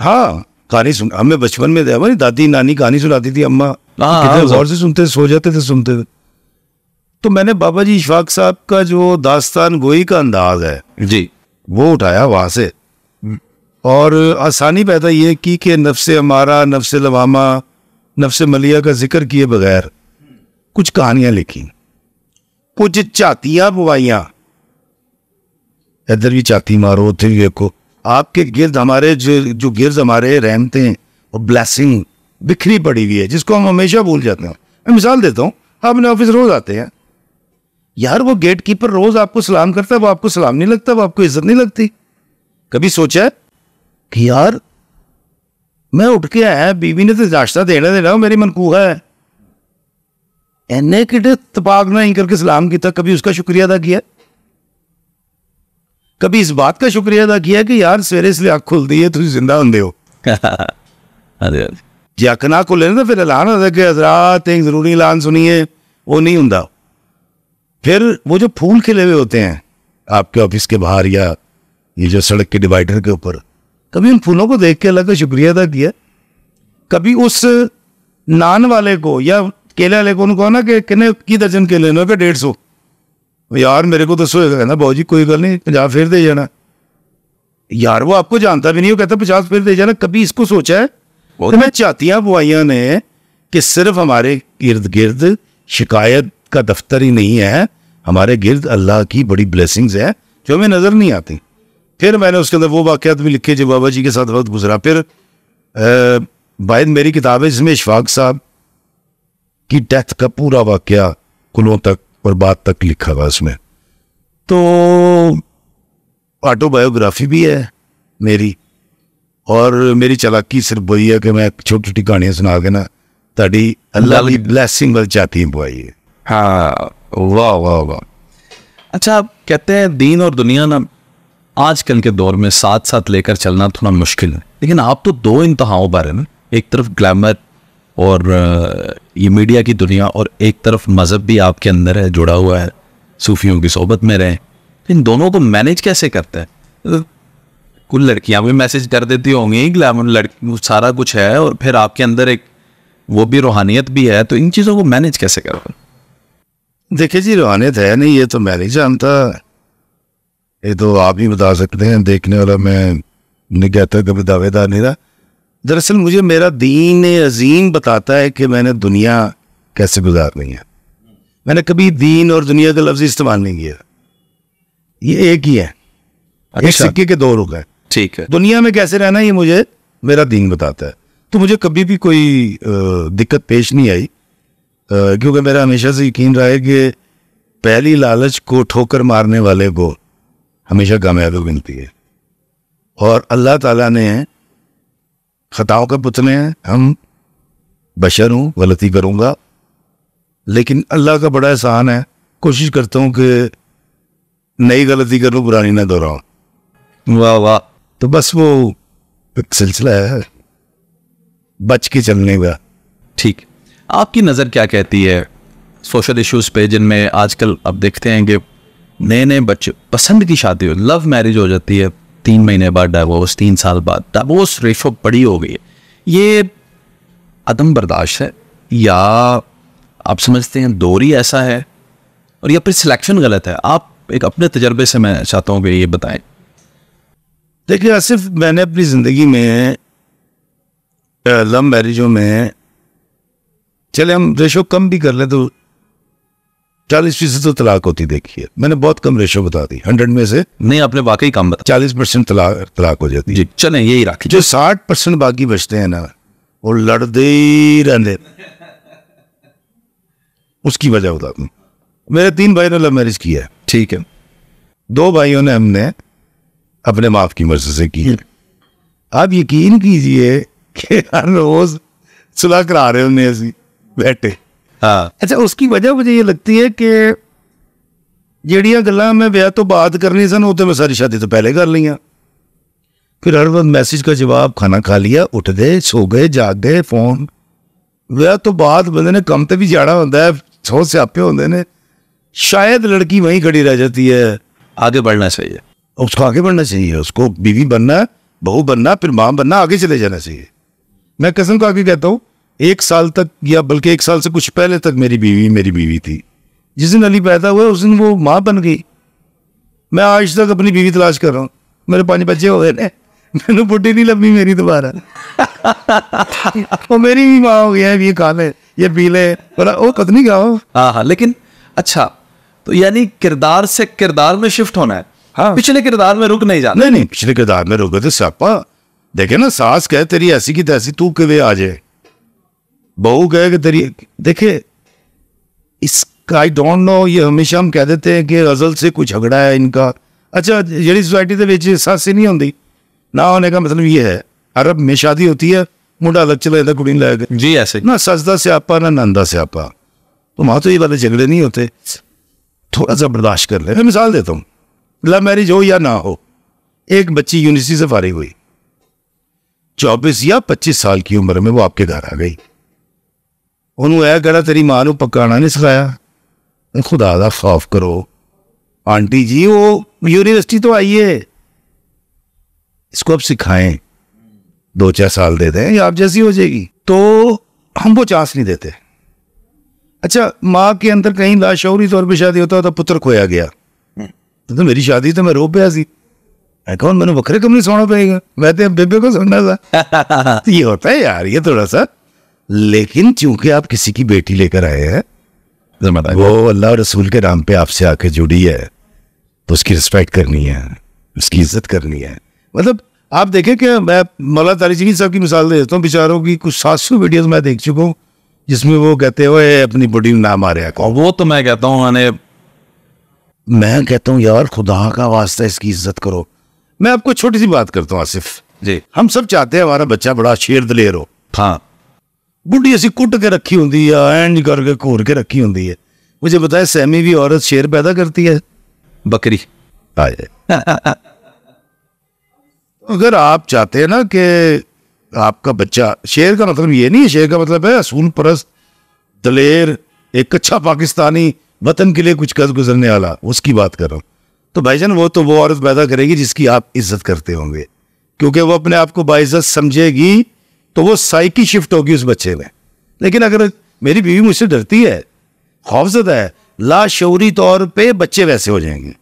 हाँ कहानी सुन हमें बचपन में दादी नानी कहानी सुनाती थी अम्मा हाँ, कितने हाँ, गौर हाँ। से सुनते सो जाते थे सुनते थे तो मैंने बाबा जी इशफाक साहब का जो दास्तान गोई का अंदाज है जी वो उठाया वहां से और आसानी पैदा ये की कि नफ्स हमारा नफ्स लवामा नफ्स मलिया का जिक्र किए बगैर कुछ कहानियां लिखी कुछ झातियां बुआइया इधर भी झाती मारो उधर भी देखो आपके गिर्द हमारे जो जो गिर्द हमारे रहमते हैं और ब्लैसिंग बिखरी पड़ी हुई है जिसको हम हमेशा भूल जाते हैं मैं मिसाल देता हूँ अपने ऑफिस रोज आते हैं यार वो गेट कीपर रोज आपको सलाम करता है वो आपको सलाम नहीं लगता वो आपको इज्जत नहीं लगती कभी सोचा है कि यार मैं उठ के आया बीवी ने तो नाश्ता देना देना मेरी मनकूहा है एने किटे तपाक ही करके सलाम किया कभी उसका शुक्रिया अदा किया कभी इस बात का शुक्रिया अदा किया कि यार सवेरे इसलिए खुल खुलती है तुम जिंदा होंगे हो <laughs> जे अख ना खुले ना तो फिर ऐलान होता कि हजरात जरूरी ऐलान सुनिए वो नहीं होंगे फिर वो जो फूल खिले हुए होते हैं आपके ऑफिस के बाहर या ये जो सड़क के डिवाइडर के ऊपर कभी उन फूलों को देख के अल्लाह का शुक्रिया अदा किया कभी उस नान वाले को या केले वाले को उनको ना कि कितने की दर्जन केले ना के डेढ़ सौ यार मेरे को तो सो कहना भाजी कोई गल नहीं पचास फिर दे जाना यार वो आपको जानता भी नहीं वो कहता पचास फिर दे जाना कभी इसको सोचा है तो मैं हूँ बुआइया ने कि सिर्फ हमारे इर्द गिर्द शिकायत का दफ्तर ही नहीं है हमारे गिर्द अल्लाह की बड़ी ब्लेसिंग्स है जो हमें नज़र नहीं आती फिर मैंने उसके अंदर वो वाक़ात भी लिखे जो बाबा जी के साथ वक्त गुजरा फिर बाद मेरी किताब है जिसमें इशफाक साहब की डेथ का पूरा वाक्य कुलों तक और बात तक लिखा हुआ उसमें तो ऑटोबायोग्राफी भी है मेरी और मेरी चलाकी सिर्फ वही है कि मैं छोटी छोटी कहानियाँ सुना के ना अल्लाह की ब्लैसिंग वाली चाहती ਜਾਤੀ बुआई है हाँ वाह वाह वाह अच्छा आप कहते हैं दीन और दुनिया ना आजकल के दौर में साथ साथ लेकर चलना थोड़ा मुश्किल है लेकिन आप तो दो इंतहाओं पर हैं एक तरफ ग्लैमर और ये मीडिया की दुनिया और एक तरफ मज़हब भी आपके अंदर है जुड़ा हुआ है सूफियों की सोबत में रहें इन दोनों को मैनेज कैसे करते हैं कुल लड़कियां भी मैसेज कर देती होंगी ग्लैमर लड़की सारा कुछ है और फिर आपके अंदर एक वो भी रूहानियत भी है तो इन चीज़ों को मैनेज कैसे करते हैं देखिए जी रूहानियत है नहीं ये तो मैं नहीं जानता ये तो आप ही बता सकते हैं देखने वाला मैं नहीं कहता कभी दावेदार नहीं रहा दरअसल मुझे मेरा दीन अजीम बताता है कि मैंने दुनिया कैसे गुजारनी है मैंने कभी दीन और दुनिया का लफ्ज़ इस्तेमाल नहीं किया ये एक ही है अच्छा। एक सिक्के के दो रुख है ठीक है दुनिया में कैसे रहना ये मुझे मेरा दीन बताता है तो मुझे कभी भी कोई दिक्कत पेश नहीं आई क्योंकि मेरा हमेशा से यकीन रहा है कि पहली लालच को ठोकर मारने वाले को हमेशा कामयाबी मिलती है और अल्लाह ताला ने ख़ताओं के पुतले हैं हम बशर हूँ गलती करूँगा लेकिन अल्लाह का बड़ा एहसान है कोशिश करता हूँ कि नई गलती करूँ पुरानी ना दोहराऊँ वाह वाह तो बस वो एक सिलसिला है बच के चलने का ठीक आपकी नज़र क्या कहती है सोशल इश्यूज़ पे जिनमें आजकल आप देखते हैं कि नए नए बच्चे पसंद की शादी हो लव मैरिज हो जाती है तीन महीने बाद डाइवोर्स तीन साल बाद डाइवोर्स रेशो बड़ी हो गई है ये अदम बर्दाश्त है या आप समझते हैं दौर ही ऐसा है और या फिर सिलेक्शन गलत है आप एक अपने तजर्बे से मैं चाहता हूँ कि ये बताएं देखिए आसिफ मैंने अपनी ज़िंदगी में लव मैरिजों में चले हम रेशो कम भी कर ले तो चालीस फीसद तो तलाक होती देखी है मैंने बहुत कम रेशो बता दी हंड्रेड में से नहीं आपने वाकई कम बता चालीस परसेंट तलाक तलाक हो जाती है चले यही राखी जो साठ परसेंट बाकी बचते हैं ना वो लड़ते ही रहते उसकी वजह बता दूँ मेरे तीन भाई ने लव मैरिज किया है ठीक है दो भाइयों ने हमने अपने माफ की मर्जी से की आप यकीन कीजिए कि हर रोज सुलह करा रहे होंगे ऐसी बैठे हाँ अच्छा उसकी वजह मुझे ये लगती है कि जड़िया गल् मैं ब्याह तो बात करनी सन ਉਹ ਤੇ ਮੈਂ ਸਾਰੀ ਸ਼ਾਦੀ ਤੋਂ ਪਹਿਲੇ ਕਰ ਲਈਆਂ फिर हर वक्त मैसेज का जवाब खाना खा लिया उठ गए सो गए जाग गए फोन ब्याह तो बाद बंद ने कम तो भी ਜਾਣਾ होंगे सौ स्यापे होंगे ने शायद लड़की वहीं खड़ी रह जाती है आगे बढ़ना चाहिए उसको आगे बढ़ना चाहिए उसको बीवी बनना बहू बनना फिर माँ बनना आगे चले जाना चाहिए मैं कसम का आगे कहता हूँ एक साल तक या बल्कि एक साल से कुछ पहले तक मेरी बीवी मेरी बीवी थी जिस दिन अली पैदा हुआ उस दिन वो माँ बन गई मैं आज तक अपनी बीवी तलाश कर रहा हूँ मेरे पाँच बच्चे हो गए ना मैंने बुढ़ी नहीं लभी मेरी दोबारा वो मेरी भी माँ हो गया है ये काले ये पीले बोला वो कद नहीं हो हाँ हाँ लेकिन अच्छा तो यानी किरदार से किरदार में शिफ्ट होना है हाँ पिछले किरदार में रुक नहीं जाना नहीं नहीं पिछले किरदार में रुक गए थे सापा देखे ना सास कहे तेरी ऐसी की तैसी तू के वे आ जाए બોલ કે દેખે સ્કાય ડોન્ટ નો યે મિશમ કહે દેતે કે રઝલ સે કુછ ઝઘડા હે ઇનકા અચ્છા યરી સોસાયટી તે وچ સસઈ નહી હોન્દી ના ઓને કા મતલબ યે હે અરબ મે شادی હોતી હે મੁੰડા રચ્ચે વેંદા કુડી ન લે દે જી એસે ન સજદા સે આપા ના નંદા સે આપા તુમાતે વાલે ઝઘડે નહી હોતે થોડા જ બરદશ કર લે ફેર મિસાલ દેત હું લ મેરેજ હો યે ના હો એક બચ્ચી યુનિસેફ આરી હુઈ 24 યા 25 સાલ કી ઉમર મે વો આપકે ઘર આ ગઈ ओनू ए कहना तेरी माँ को ਪਕਾਣਾ नहीं सिखाया खुदा का खौफ करो आंटी जी वो यूनिवर्सिटी तो आई है इसको आप सिखाएं दो चार साल दे दें आप जैसी हो जाएगी तो हम वो चांस नहीं देते अच्छा माँ के अंदर कहीं लाशौरी तौर पर शादी होता तो पुत्र खोया गया तो, तो मेरी शादी तो मैं रो पाया मैं कौन मैंने बखरे नहीं सुना पड़ेगा मैं तो बेबे को सुनना था ये होता है यार ये थोड़ा सा लेकिन चूंकि आप किसी की बेटी लेकर आए हैं वो अल्लाह रसूल के नाम पे आपसे आके जुड़ी है तो उसकी रिस्पेक्ट करनी है उसकी इज्जत करनी है मतलब आप देखें कि मैं मौला तारी जी साहब की मिसाल दे देता हूँ बेचारों की कुछ सात सौ वीडियो मैं देख चुका हूँ जिसमें वो कहते हुए अपनी बॉडी में नाम आ रहा है वो तो मैं कहता हूँ मैंने मैं कहता हूँ यार खुदा का वास्ता इसकी इज्जत करो मैं आपको छोटी सी बात करता हूँ आसिफ जी हम सब चाहते हैं हमारा बच्चा बड़ा शेर दलेर हो हाँ बुढ़ी ऐसी कुट के रखी होंगी एंज करके घोर के रखी होंगी है मुझे बताया सैमी भी औरत शेर पैदा करती है बकरी आए हाँ, हाँ, हाँ। तो अगर आप चाहते हैं ना कि आपका बच्चा शेर का मतलब ये नहीं है शेर का मतलब है असूल परस्त दलेर एक अच्छा पाकिस्तानी वतन के लिए कुछ कर गुजरने वाला उसकी बात कर रहा हूँ तो भाईजान वो तो वो औरत पैदा करेगी जिसकी आप इज्जत करते होंगे क्योंकि वो अपने आप को बाइज्जत समझेगी तो वो साइकी शिफ्ट होगी उस बच्चे में लेकिन अगर मेरी बीवी मुझसे डरती है खौफजदा है लाशौरी तौर पे बच्चे वैसे हो जाएंगे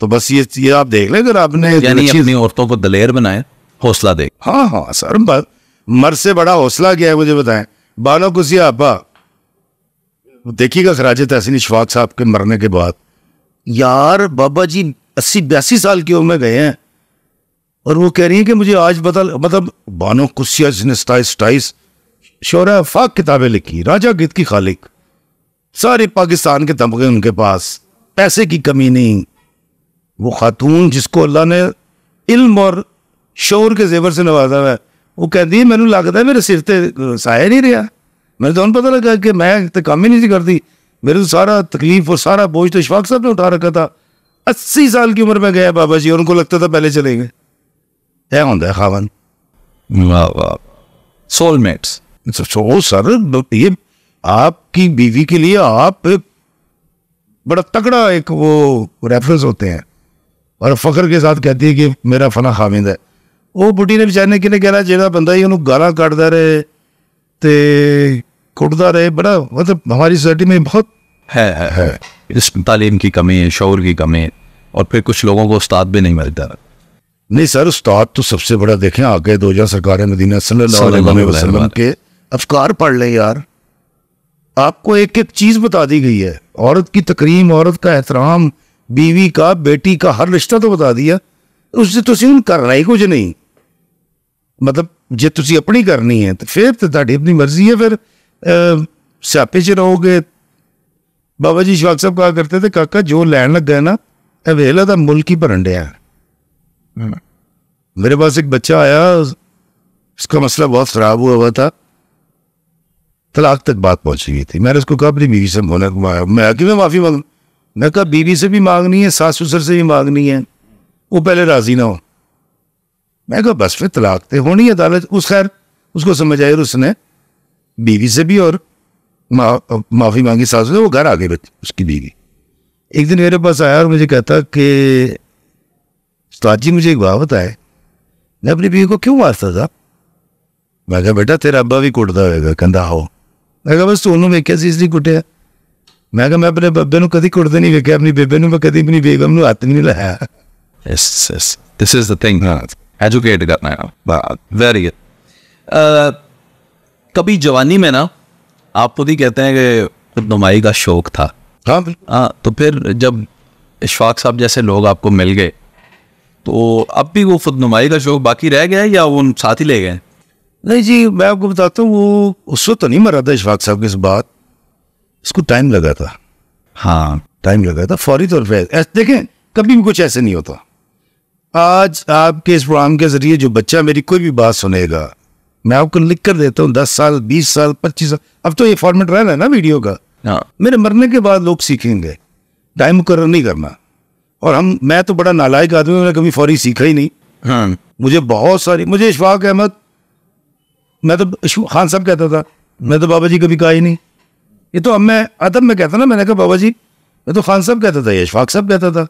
तो बस ये ये आप देख लें अगर आपने अपनी औरतों को दलेर बनाए हौसला दे हाँ हाँ सर मर से बड़ा हौसला गया है मुझे बताएं बालो कुसिया आपा देखिएगा खराज तहसीन इशफाक साहब के मरने के बाद यार बाबा जी अस्सी बयासी साल की उम्र में गए हैं और वो कह रही है कि मुझे आज बता मतलब बानो कुसिया जिसने सताइस शोरा फाक किताबें लिखी राजा गीत की खालिक सारे पाकिस्तान के तबके उनके पास पैसे की कमी नहीं वो खातून जिसको अल्लाह ने इल्म और शोर के जेवर से नवाजा हुआ है वो कहती है मैंने लगता है मेरे सिर से साया नहीं रहा मैंने तो पता लगा कि मैं तो काम ही नहीं थी करती मेरे तो सारा तकलीफ और सारा बोझ तो इशफाक साहब ने उठा रखा था अस्सी साल की उम्र में गया बाबा जी और उनको लगता था पहले चले गए ਇਹ सोलमेट्स ये आपकी बीवी के लिए आप बड़ा तगड़ा एक वो रेफरेंस होते हैं और फख्र के साथ कहती है कि मेरा फना हामिद है वो ਬੁੱਢੀ ने बेचारे ਨੇ कह रहा ਜਿਹੜਾ ਬੰਦਾ ही उन्होंने गाला काटता रहे ਤੇ कुटता रहे बड़ा मतलब हमारी सोसाइटी में बहुत है है है इस तालीम की कमी है शौर की कमी है और फिर कुछ लोगों को उस्ताद भी नहीं मिलता नहीं सर उस्ताद तो सबसे बड़ा देखें आगे दो हजार सरकार मदीना वसल्लम के अफकार पढ़ लें यार आपको एक एक चीज बता दी गई है औरत की तकरीम औरत का एहतराम बीवी का बेटी का हर रिश्ता तो बता दिया उससे तुम तो करना ही कुछ नहीं मतलब जो ਤੁਸੀਂ अपनी करनी है तो फिर तो ताकि अपनी मर्जी है फिर स्यापे च ਰਹੋਗੇ ਬਾਬਾ ਜੀ ਸ਼ਵਾਕ ਸਾਹਿਬ ਕਹਾ ਕਰਤੇ ਤੇ काका जो लैन लगा ना ਇਹ मुल्क ही भरन ਹੀ है मेरे पास एक बच्चा आया उसका मसला बहुत ख़राब हुआ हुआ था तलाक तक बात पहुंच गई थी मैंने उसको कहा अपनी बीवी से होने मैं आके मैं माफ़ी मांग मैं कहा बीवी से भी मांगनी है सास ससुर से भी मांगनी है वो पहले राज़ी ना हो मैं कहा बस फिर तलाक तो होनी अदालत उस खैर उसको समझ आई और उसने बीवी से भी और मा, माफ़ी मांगी सास से वो घर आ गई उसकी बीवी एक दिन मेरे पास आया और मुझे कहता कि उस्ताद तो जी मुझे एक बात बताए मैं अपनी बीवी को क्यों मारता था मैं कहा बेटा तेरा अब्बा भी कुटता होगा कहता हो मैं कहा बस तू उन्होंने वेख्या ਸੀ ਇਸ ਲਈ ਕੁੱਟਿਆ ਮੈਂ ਕਹਾ ਮੈਂ ਆਪਣੇ ਬੱਬੇ ਨੂੰ ਕਦੀ ਕੁੱਟਦੇ ਨਹੀਂ ਵੇਖਿਆ ਆਪਣੀ ਬੇਬੇ ਨੂੰ ਮੈਂ ਕਦੀ ਵੀ ਨਹੀਂ ਬੇਗਮ ਨੂੰ ਹੱਥ ਵੀ ਨਹੀਂ ਲਾਇਆ ਇਸ एजुकेट करना है वेरी गुड कभी जवानी में ना आप खुद ही कहते हैं कि नुमाई का शौक था हाँ, हाँ तो फिर जब इशफाक साहब जैसे लोग आपको मिल गए तो अब भी वो खुद नुमाई का शौक बाकी रह गया है या वो साथ ही ले गए नहीं जी मैं आपको बताता हूँ वो उस वक्त तो नहीं मरा था इशफाक साहब की इस बात इसको टाइम लगा था हाँ टाइम लगा था फौरी तौर पर देखें कभी भी कुछ ऐसे नहीं होता आज आपके इस प्रोग्राम के जरिए जो बच्चा मेरी कोई भी बात सुनेगा मैं आपको लिख कर देता हूँ दस साल बीस साल पच्चीस साल अब तो ये फॉर्मेट रहना है ना वीडियो का हाँ। मेरे मरने के बाद लोग सीखेंगे टाइम मुकर नहीं करना और हम मैं तो बड़ा नालायक आदमी मैंने कभी फौरी सीखा ही नहीं हाँ। मुझे बहुत सारी मुझे इशफाक अहमद मैं तो खान साहब कहता था मैं तो बाबा जी कभी कहा ही नहीं ये तो अब मैं अदब में कहता ना मैंने कहा बाबा जी मैं तो खान साहब कहता था इशफाक साहब कहता था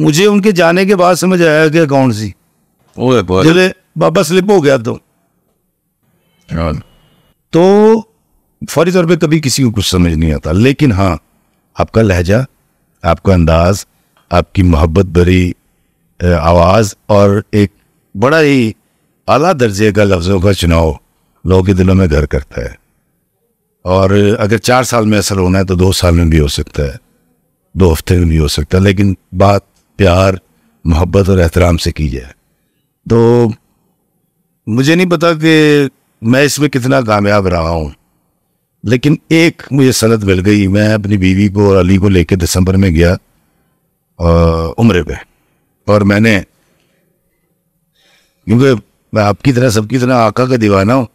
मुझे उनके जाने के बाद समझ आया कि अकाउंट सी चले बाबा स्लिप हो गया तो हाँ। तो फौरी तौर पे कभी किसी को कुछ समझ नहीं आता लेकिन हाँ आपका लहजा आपका अंदाज आपकी मोहब्बत भरी आवाज़ और एक बड़ा ही अला दर्जे का लफ्ज़ों का चुनाव लोगों के दिलों में घर करता है और अगर चार साल में असर होना है तो दो साल में भी हो सकता है दो हफ्ते में भी हो सकता है लेकिन बात प्यार मोहब्बत और एहतराम से की जाए तो मुझे नहीं पता कि मैं इसमें कितना कामयाब रहा हूँ लेकिन एक मुझे सनत मिल गई मैं अपनी बीवी को और अली को लेकर दिसंबर में गया उम्र पे और मैंने क्योंकि मैं आपकी तरह सबकी तरह आका का दीवाना हूँ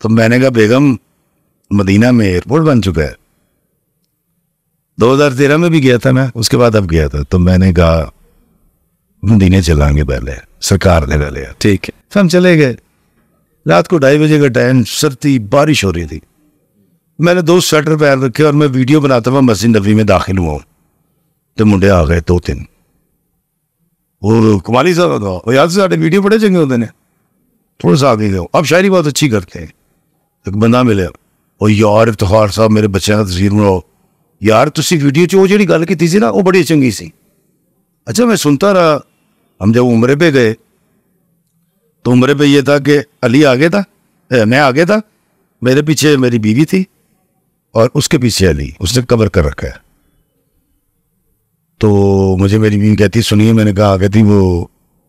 तो मैंने कहा बेगम मदीना में एयरपोर्ट बन चुका है 2013 में भी गया था मैं उसके बाद अब गया था तो मैंने कहा मदीने चलाएंगे पहले सरकार ने पहले ठीक है तो हम चले गए रात को ढाई बजे का टाइम सर्दी बारिश हो रही थी मैंने दो स्वेटर पहन रखे और मैं वीडियो बनाता हुआ मस्जिद नबी में दाखिल हुआ हूँ ਤੇ ਮੁੰਡੇ ਆ ਗਏ ਦੋ ਤਿੰਨ और कमाली साहब का और याद से वीडियो बड़े चंगे होते हैं थोड़ा सा आगे गए अब शायरी बहुत अच्छी करते हैं एक बंदा मिले और यार इफ्तार साहब मेरे बच्चे की तस्वीर बनाओ यार तुम वीडियो च जी गल की ना वो बड़ी चंगी सी अच्छा मैं सुनता रहा हम जब उमरे पे गए तो उमरे पे ये था कि अली आगे था ए, मैं आगे था मेरे पीछे मेरी बीवी थी और उसके पीछे अली उसने कवर कर रखा है तो मुझे मेरी बीवी कहती सुनिए मैंने कहा कहती वो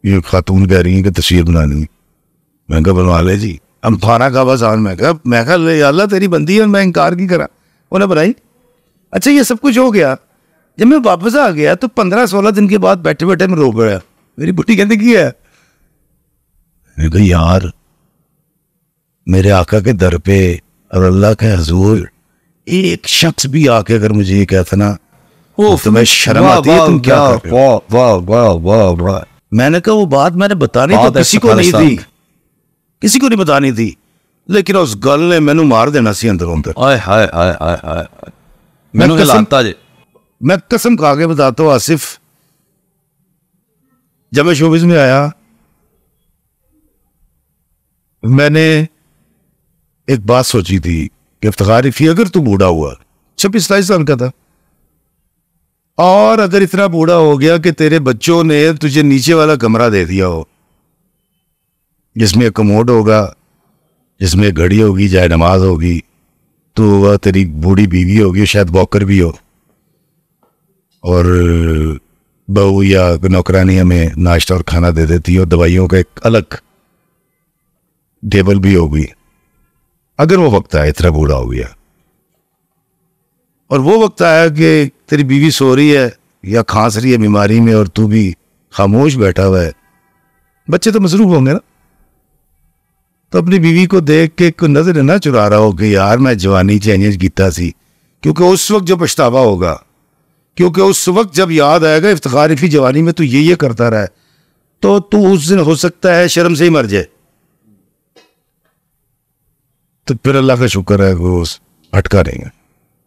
ये खातून कह रही है कि तस्वीर ली मैं कहा बनवा ले जी हम फाना का बसान मैं कहा मैं कहा अल्लाह तेरी बंदी है और मैं इनकार की करा उन्हें बनाई अच्छा ये सब कुछ हो गया जब मैं वापस आ गया तो पंद्रह सोलह दिन के बाद बैठे बैठे मैं रो पड़ा मेरी बुटी कहती की है यार मेरे आका के दर पे और अल्लाह के हजूर एक शख्स भी आके अगर मुझे ये कहता ना तुम्हें तो शर्म आती है तुम क्या कर रहे हो वाह वाह वाह वाह मैंने कहा वो बात मैंने बतानी तो, तो किसी को नहीं थी किसी को नहीं बतानी थी लेकिन उस गल ने मैनू मार देना सी अंदर अंदर आए हाय आए आए हाय मैनू हिलाता जे मैं कसम खा के बताता हूं आसिफ जब मैं शोबिज में आया मैंने एक बात सोची थी कि इफ्तार इफ़ी अगर तू बूढ़ा हुआ छब्बीस सताईस साल का था और अगर इतना बूढ़ा हो गया कि तेरे बच्चों ने तुझे नीचे वाला कमरा दे दिया हो जिसमें कमोड होगा जिसमें घड़ी होगी जाए नमाज होगी तो वह तेरी बूढ़ी बीवी होगी शायद वॉकर भी हो और बहू या नौकरानी हमें नाश्ता और खाना दे देती है और दवाइयों का एक अलग टेबल भी होगी अगर वो वक्त आए इतना बूढ़ा हो गया और वो वक्त आया कि तेरी बीवी सो रही है या खांस रही है बीमारी में और तू भी खामोश बैठा हुआ है बच्चे तो मसरूफ होंगे ना तो अपनी बीवी को देख के कोई नजर ना चुरा रहा हो कि यार मैं जवानी चेंज किया सी क्योंकि उस वक्त जो पछतावा होगा क्योंकि उस वक्त जब याद आएगा इफ्तार जवानी में तू ये ये करता रहा है तो तू उस दिन हो सकता है शर्म से ही मर जाए तो फिर अल्लाह का शुक्र है वो अटका रहेगा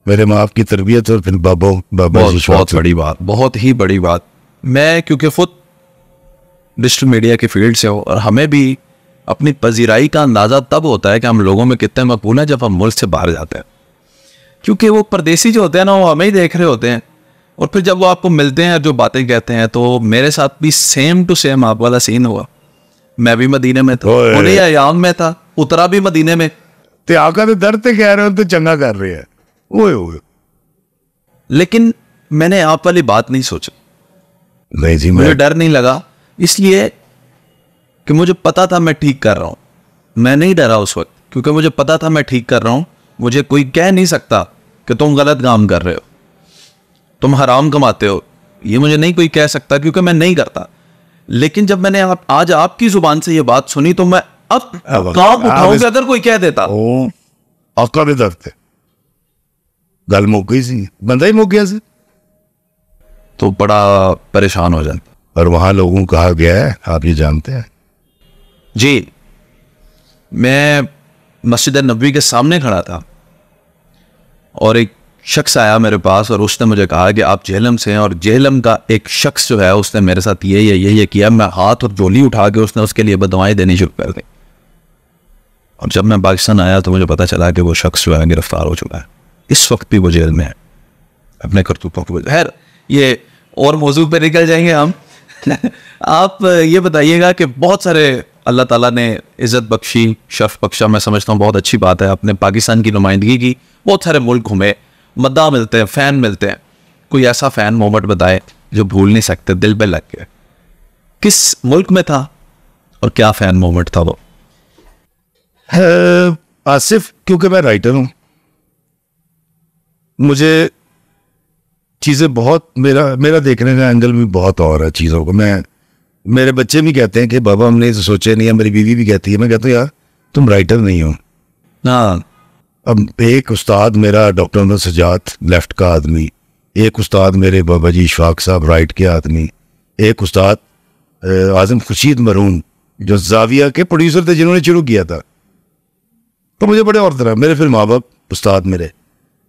मेरे माँ की तरबियत और फिर बाबो बाबा बहुत, बहुत बड़ी बात बहुत ही बड़ी बात मैं क्योंकि खुद डिजिटल मीडिया के फील्ड से हो और हमें भी अपनी पजीराई का अंदाज़ा तब होता है कि हम लोगों में कितने मकबूल हैं जब हम मुल्क से बाहर जाते हैं क्योंकि वो परदेसी जो होते हैं ना वो हमें ही देख रहे होते हैं और फिर जब वो आपको मिलते हैं और जो बातें कहते हैं तो मेरे साथ भी सेम टू सेम आप वाला सीन हुआ मैं भी मदीने में था उन्हें अयाम में था उतरा भी मदीने में ते आका तो दर्द कह रहे हो तो चंगा कर रही है ओए ओए लेकिन मैंने आप वाली बात नहीं सोची नहीं जी मुझे डर नहीं लगा इसलिए कि मुझे पता था मैं ठीक कर रहा हूं मैं नहीं डरा उस वक्त क्योंकि मुझे पता था मैं ठीक कर रहा हूं मुझे कोई कह नहीं सकता कि तुम गलत काम कर रहे हो तुम हराम कमाते हो ये मुझे नहीं कोई कह सकता क्योंकि मैं नहीं करता लेकिन जब मैंने आप, आज आपकी जुबान से यह बात सुनी तो मैं अब काम उठाऊं अगर कोई कह देता आपका भी दर्द है गल मुक गई सी बंदा ही मुक गया सी तो बड़ा परेशान हो जाता और वहां लोगों को कहा गया है आप ये जानते हैं जी मैं मस्जिद नबी के सामने खड़ा था और एक शख्स आया मेरे पास और उसने मुझे कहा कि आप जेहलम से हैं और जेहलम का एक शख्स जो है उसने मेरे साथ ये ये ये ये किया मैं हाथ और जोली उठा के उसने उसके लिए बदवाएं देनी शुरू कर दी और जब मैं पाकिस्तान आया तो मुझे पता चला कि वो शख्स जो है गिरफ्तार हो चुका है इस वक्त भी वो जेल में है अपने करतूतों की खैर ये और मौजू पर निकल जाएंगे हम <laughs> आप ये बताइएगा कि बहुत सारे अल्लाह ताला ने इज़्ज़त बख्शी शफ बख्शा मैं समझता हूँ बहुत अच्छी बात है अपने पाकिस्तान की नुमाइंदगी की बहुत सारे मुल्क घूमे मद्दा मिलते हैं फ़ैन मिलते हैं कोई ऐसा फ़ैन मोमेंट बताए जो भूल नहीं सकते दिल पे लग के किस मुल्क में था और क्या फ़ैन मोमेंट था वो आसिफ क्योंकि मैं राइटर हूँ मुझे चीज़ें बहुत मेरा मेरा देखने का एंगल भी बहुत और है चीज़ों को मैं मेरे बच्चे भी कहते हैं कि बाबा हमने इसे सोचे नहीं है मेरी बीवी भी कहती है मैं कहता हूँ यार तुम राइटर नहीं हो ना अब एक उस्ताद मेरा डॉक्टर अमर सजात लेफ्ट का आदमी एक उस्ताद मेरे बाबा जी इशफाक साहब राइट के आदमी एक उस्ताद आजम खुर्शीद मरून जो जाविया के प्रोड्यूसर थे जिन्होंने शुरू किया था तो मुझे बड़े और तरह मेरे फिर माँ बाप उस्ताद मेरे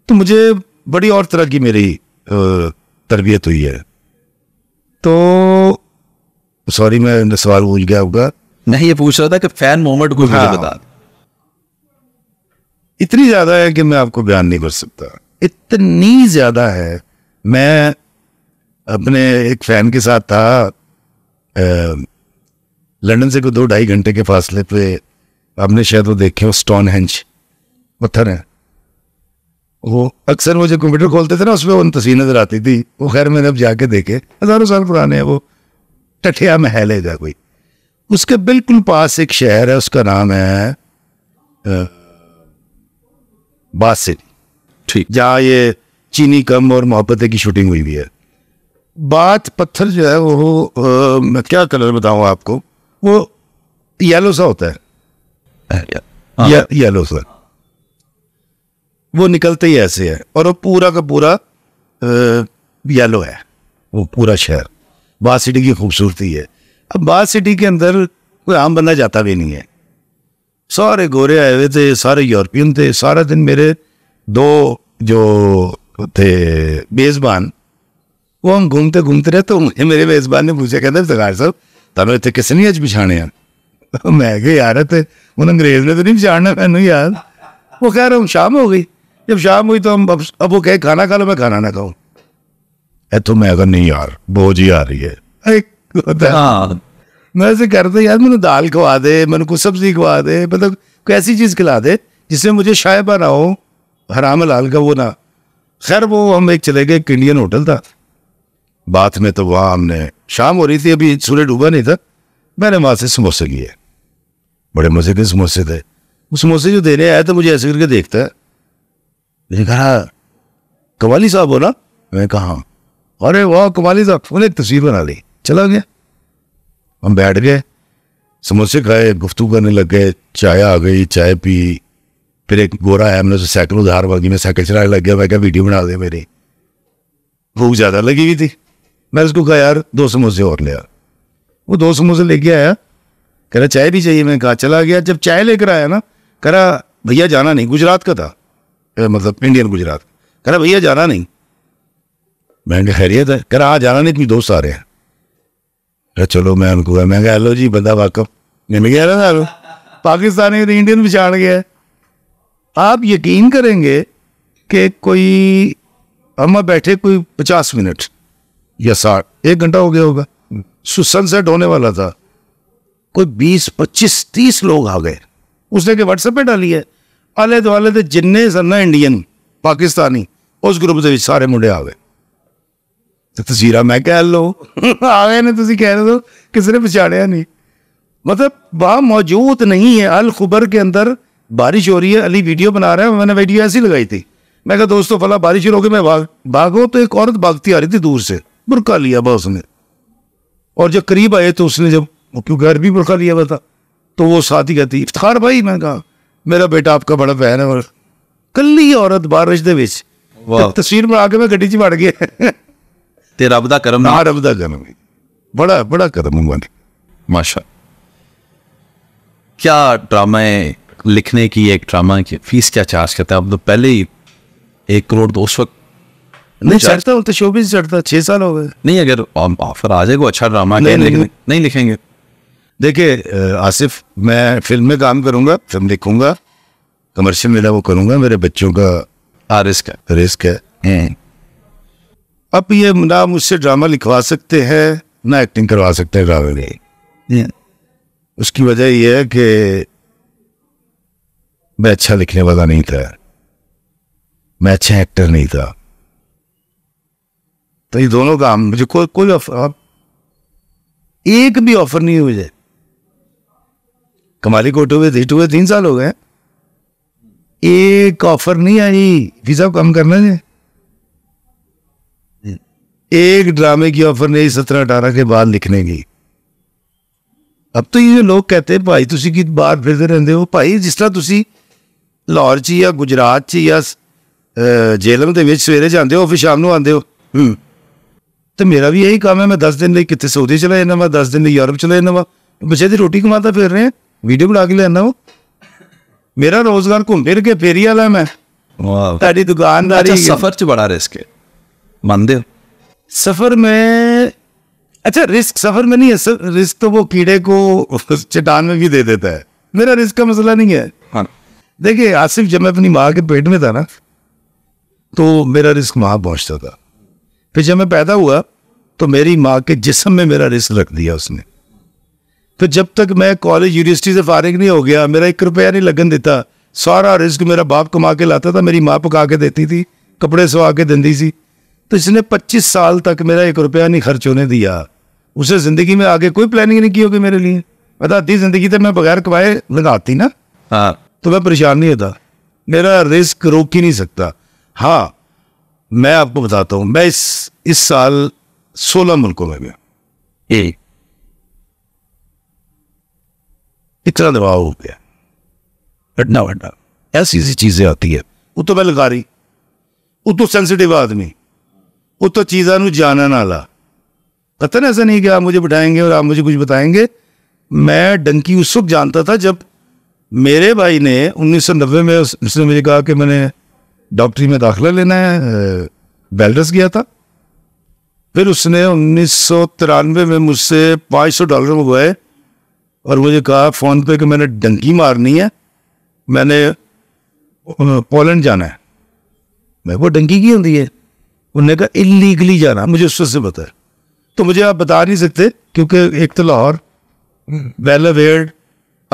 तो मुझे बड़ी और तरह की मेरी तरबियत हुई है तो सॉरी मैं सवाल पूछ गया होगा नहीं ये पूछ रहा था कि फैन मोमेंट को हाँ, बता इतनी ज्यादा है कि मैं आपको बयान नहीं कर सकता इतनी ज्यादा है मैं अपने एक फैन के साथ था लंदन से कोई दो ढाई घंटे के फासले पे आपने शायद वो देखे हो स्टोन हेंच पत्थर है वो अक्सर वो जो कंप्यूटर खोलते थे ना उसमें उन तस्वीर नजर आती थी वो खैर मैंने अब जाके देखे हज़ारों साल पुराने हैं वो टठिया महल है कोई उसके बिल्कुल पास एक शहर है उसका नाम है बासिरी ठीक जहाँ ये चीनी कम और मोहब्बतें की शूटिंग हुई हुई है बात पत्थर जो है वो आ, मैं क्या कलर बताऊँ आपको वो येलो सा होता है येलो हाँ। सा वो निकलते ही ऐसे है और वो पूरा का पूरा येलो है वो पूरा शहर बाद सिटी की खूबसूरती है अब बाद सिटी के अंदर कोई आम बंदा जाता भी नहीं है सारे गोरे आए हुए थे सारे यूरोपियन थे सारा दिन मेरे दो जो थे मेज़बान वो हम घूमते घूमते रहे तो मेरे मेज़बान ने पूछा कहते सरकार साहब ਤੁਹਾਨੂੰ नहीं ਕਿਸ बिछाने ਅੱਜ ਪਛਾਣਿਆ ਮੈਂ यार थे तो उन अंग्रेज ने तो नहीं बिछाड़ना मैंने यार वो कह ਕਹਿ ਰਿਹਾ शाम हो गई जब शाम हुई तो हम अब, अब वो कहे खाना खा लो मैं खाना ना खाऊं तो मैं अगर नहीं यार बोझ ही आ रही है हाँ। मैं ऐसे करते यार मैंने दाल खवा दे मैंने कुछ सब्जी खवा दे मतलब कोई ऐसी चीज़ खिला दे जिससे मुझे शायबा ना हो हराम लाल का वो ना खैर वो हम एक चले गए एक इंडियन होटल था बाथ में तो वहाँ हमने शाम हो रही थी अभी सूर्य डूबा नहीं था मैंने वहाँ से समोसे लिए बड़े मज़े के समोसे थे वो समोसे जो देने आया तो मुझे ऐसे करके देखता है मैंने कहा कवाली साहब बोला मैं कहा हाँ. अरे वाह कमाली साहब उन्हें एक तस्वीर बना ली चला गया हम बैठ गए समोसे खाए गुफ्तु करने लग गए चाय आ गई चाय पी फिर एक गोरा आया हमने उसे साइकिल उधार मांगी मैं साइकिल चलाने लग गया मैं क्या वीडियो बना दे मेरी भूख ज़्यादा लगी हुई थी मैं उसको कहा यार दो समोसे और ले आ वो दो समोसे लेके आया कह रहा चाय भी चाहिए मैंने कहा चला गया जब चाय लेकर आया ना कह रहा भैया जाना नहीं गुजरात का था मतलब इंडियन गुजरात कह रहा भैया जाना नहीं मैं खैरियत है कह रहा आ हाँ, जाना नहीं अपनी दोस्त आ रहे हैं अरे चलो मैं उनको मैं कह हेलो जी बंदा वाकफ निम गया रहा था पाकिस्तानी इंडियन तो बिछाड़ गया आप यकीन करेंगे कि कोई हम बैठे कोई पचास मिनट या साठ एक घंटा हो गया होगा सनसेट होने वाला था कोई बीस पच्चीस तीस लोग आ गए उसने के व्हाट्सएप पे डाली है आले दुआले ਦੇ ਜਿੰਨੇ ਸਨ ਨਾ ਇੰਡੀਅਨ ਪਾਕਿਸਤਾਨੀ ਉਸ ਗਰੁੱਪ ਦੇ ਵਿੱਚ ਸਾਰੇ ਮੁੰਡੇ ਆ ਗਏ ਤੇ ਤਸਵੀਰਾਂ ਮੈਂ ਕਹਿ ਲਓ ਆ ਗਏ ਨੇ ਤੁਸੀਂ ਕਹਿ ਰਹੇ ਹੋ मतलब वहाँ मौजूद नहीं है अल खुबर के अंदर बारिश हो रही है अली वीडियो बना रहा है मैंने वीडियो ऐसी लगाई थी मैं कहा दोस्तों फला बारिश हो मैं भाग भागो तो एक औरत भागती आ रही थी दूर से बुरका लिया हुआ उसने और जब करीब आए तो उसने जब क्योंकि घर भी बुरका लिया हुआ था तो वो साथ ही कहती इफ्तार भाई मैं कहा ਮੇਰਾ ਬੇਟਾ ਆਪਕਾ ਬੜਾ ਫੈਨ ਹੈ ਔਰ ਕੱਲੀ ਔਰਤ ਬਾਰਿਸ਼ ਦੇ ਵਿੱਚ ਵਾਹ ਤਸਵੀਰ ਬਣਾ ਕੇ ਮੈਂ ਗੱਡੀ 'ਚ ਵੜ ਗਿਆ ਤੇ ਰੱਬ ਦਾ ਕਰਮ ਨਾ ਰੱਬ ਦਾ ਕਰਮ ਬੜਾ ਬੜਾ ਕਰਮ माशा क्या ड्रामा है लिखने की एक ड्रामा की फीस क्या चार्ज करता है अब तो पहले ही एक करोड़ दो वक्त नहीं चढ़ता तो शो भी चढ़ता छह साल हो गए नहीं अगर ऑफर आ जाएगा अच्छा ड्रामा नहीं, नहीं, नहीं, नहीं लिखेंगे देखिए आसिफ मैं फिल्म में काम करूंगा फिल्म लिखूंगा कमर्शियल मेरा वो करूंगा मेरे बच्चों का आ रिस्क है रिस्क है हम्म। अब ये ना मुझसे ड्रामा लिखवा सकते हैं ना एक्टिंग करवा सकते हैं ड्रामे में हम्म। उसकी वजह यह है कि मैं अच्छा लिखने वाला नहीं था मैं अच्छा एक्टर नहीं था तो ये दोनों काम मुझे कोई कोई ऑफर एक भी ऑफर नहीं हुई जाए कमाली कोर्ट हुए हिट हुए तीन साल हो गए एक ऑफर नहीं आई वीजा कम करना है एक ड्रामे की ऑफर नहीं सत्रह अठारह के बाद लिखने की अब तो ये लोग कहते हैं भाई ਤੁਸੀਂ ਕੀ ਬਾਹਰ ਫਿਰਦੇ ਰਹਿੰਦੇ ਹੋ ਭਾਈ ਜਿਸ ਤਰ੍ਹਾਂ ਤੁਸੀਂ ਲਾਹੌਰ 'ਚ ਜਾਂ ਗੁਜਰਾਤ 'ਚ ਜਾਂ ਜੇਲਮ ਦੇ ਵਿੱਚ ਸਵੇਰੇ ਜਾਂਦੇ ਹੋ ਫਿਰ ਸ਼ਾਮ ਨੂੰ ਆਉਂਦੇ ਹੋ ਹੂੰ ਤੇ ਮੇਰਾ ਵੀ ਇਹੀ ਕੰਮ ਹੈ ਮੈਂ 10 ਦਿਨ ਲਈ ਕਿੱਥੇ ਸਊਦੀ ਚਲਾ ਜਾਂਦਾ ਮੈਂ 10 ਦਿਨ ਲਈ ਯੂਰਪ ਚਲਾ ਜਾਂਦਾ ਵਾ ਬੱਚੇ ਦੀ ਰੋਟੀ ਕਮਾਤਾ ਫਿਰ ਰਹੇ ਵੀਡੀਓ ਬਣਾ ਕੇ ਲੈਣਾ ਉਹ ਮੇਰਾ ਰੋਜ਼ਗਾਰ ਘੁੰਮ ਫਿਰ ਕੇ ਫੇਰੀ ਵਾਲਾ ਮੈਂ ਵਾਹ ਤੁਹਾਡੀ ਦੁਕਾਨਦਾਰੀ ਸਫਰ ਚ ਬੜਾ ਰਿਸਕ ਹੈ ਮੰਨਦੇ ਹੋ सफर में अच्छा रिस्क सफर में नहीं है सर रिस्क तो वो कीड़े को चट्टान में भी दे देता है मेरा रिस्क का मसला नहीं है हाँ देखिए आसिफ जब मैं अपनी माँ के पेट में था ना तो मेरा रिस्क वहाँ पहुँचता था फिर जब मैं पैदा हुआ तो मेरी माँ के जिसम में मेरा रिस्क रख दिया उसने तो जब तक मैं कॉलेज यूनिवर्सिटी से फारिग नहीं हो गया मेरा एक रुपया नहीं लगन देता सारा रिस्क मेरा बाप कमा के लाता था मेरी माँ पका के देती थी कपड़े सवा के देती थी तो इसने 25 साल तक मेरा एक रुपया नहीं खर्च होने दिया उसे ज़िंदगी में आगे कोई प्लानिंग नहीं की होगी मेरे लिए पता मतलब आती ज़िंदगी तो मैं बगैर कमाए लगाती ना हाँ तो मैं परेशान नहीं होता मेरा रिस्क रोक ही नहीं सकता हाँ मैं आपको बताता हूँ मैं इस इस साल सोलह मुल्कों में गया इतना दबाव हो गया घटना घटना ऐसी ऐसी चीज़ें आती है वो तो मैं लगा रही वो तो सेंसिटिव आदमी वो तो चीजा जाना ना ला पता ना ऐसा नहीं कि आप मुझे बिठाएंगे और आप मुझे कुछ बताएंगे मैं डंकी उस वक्त जानता था जब मेरे भाई ने नब्बे में उसने मुझे कहा कि मैंने डॉक्टरी में दाखिला लेना है बेलरस गया था फिर उसने उन्नीस में मुझसे 500 डॉलर मंगवाए और मुझे कहा फ़ोन पे कि मैंने डंकी मारनी है मैंने पोलैंड जाना है मैं वो डंकी की होती है उन्होंने कहा इलीगली जाना मुझे उस पता तो मुझे आप बता नहीं सकते क्योंकि एक तो लाहौर वेल अवेयर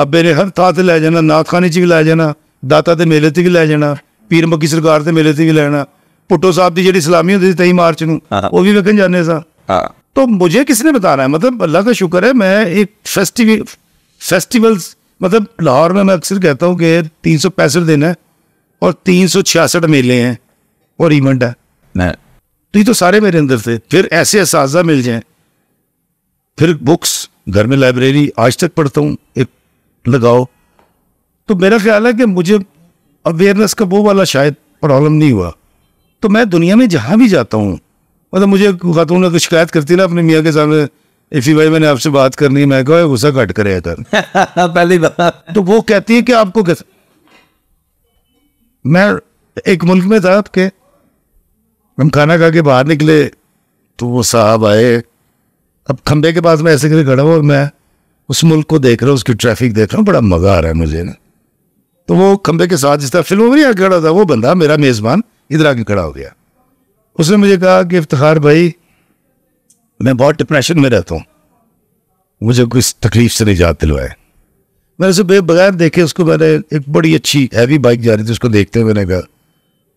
अब मेरे हर था से जाना नाथ खाने च जाना दाता के मेले ते भी लै जाना पीर मक्की सरकार के मेले से भी लैना पुट्टो साहब की जी सलामी होती तेई मार्च ਨੂੰ ਉਹ ਵੀ ਵੇਖਣ ਜਾਂਦੇ ਸਾਂ ਹਾਂ तो मुझे किसने बताना है मतलब अल्लाह का शुक्र है मैं एक फेस्टिवल फेस्टिवल्स मतलब लाहौर में मैं अक्सर कहता हूँ कि तीन सौ पैंसठ दिन है और तीन सौ छियासठ मेले हैं और इवेंट है तो ये तो सारे मेरे अंदर थे फिर ऐसे इस मिल जाए फिर बुक्स घर में लाइब्रेरी आज तक पढ़ता हूँ एक लगाओ तो मेरा ख्याल है कि मुझे अवेयरनेस का वो वाला शायद प्रॉब्लम नहीं हुआ तो मैं दुनिया में जहाँ भी जाता हूँ मतलब मुझे खातून अगर तो शिकायत करती ना अपने मियाँ के सामने इफ़ी भाई मैंने आपसे बात करनी मैं कहा गुस्सा कट करे कर <laughs> पहली बात तो वो कहती है कि आपको कैसे मैं एक मुल्क में था आपके हम खाना खा के बाहर निकले तो वो साहब आए अब खंबे के पास मैं ऐसे करके खड़ा हूँ और मैं उस मुल्क को देख रहा हूँ उसकी ट्रैफिक देख रहा हूँ बड़ा मज़ा आ रहा है मुझे ना तो वो खंबे के साथ जिस तरह फिल्मों में खड़ा था वो बंदा मेरा मेज़बान इधर आके खड़ा हो गया उसने मुझे कहा कि इफ्तार भाई मैं बहुत डिप्रेशन में रहता हूँ मुझे कोई तकलीफ से निजात दिलवाए मैंने उसे बगैर देखे उसको मैंने एक बड़ी अच्छी हैवी बाइक जा रही थी उसको देखते हुए मैंने कहा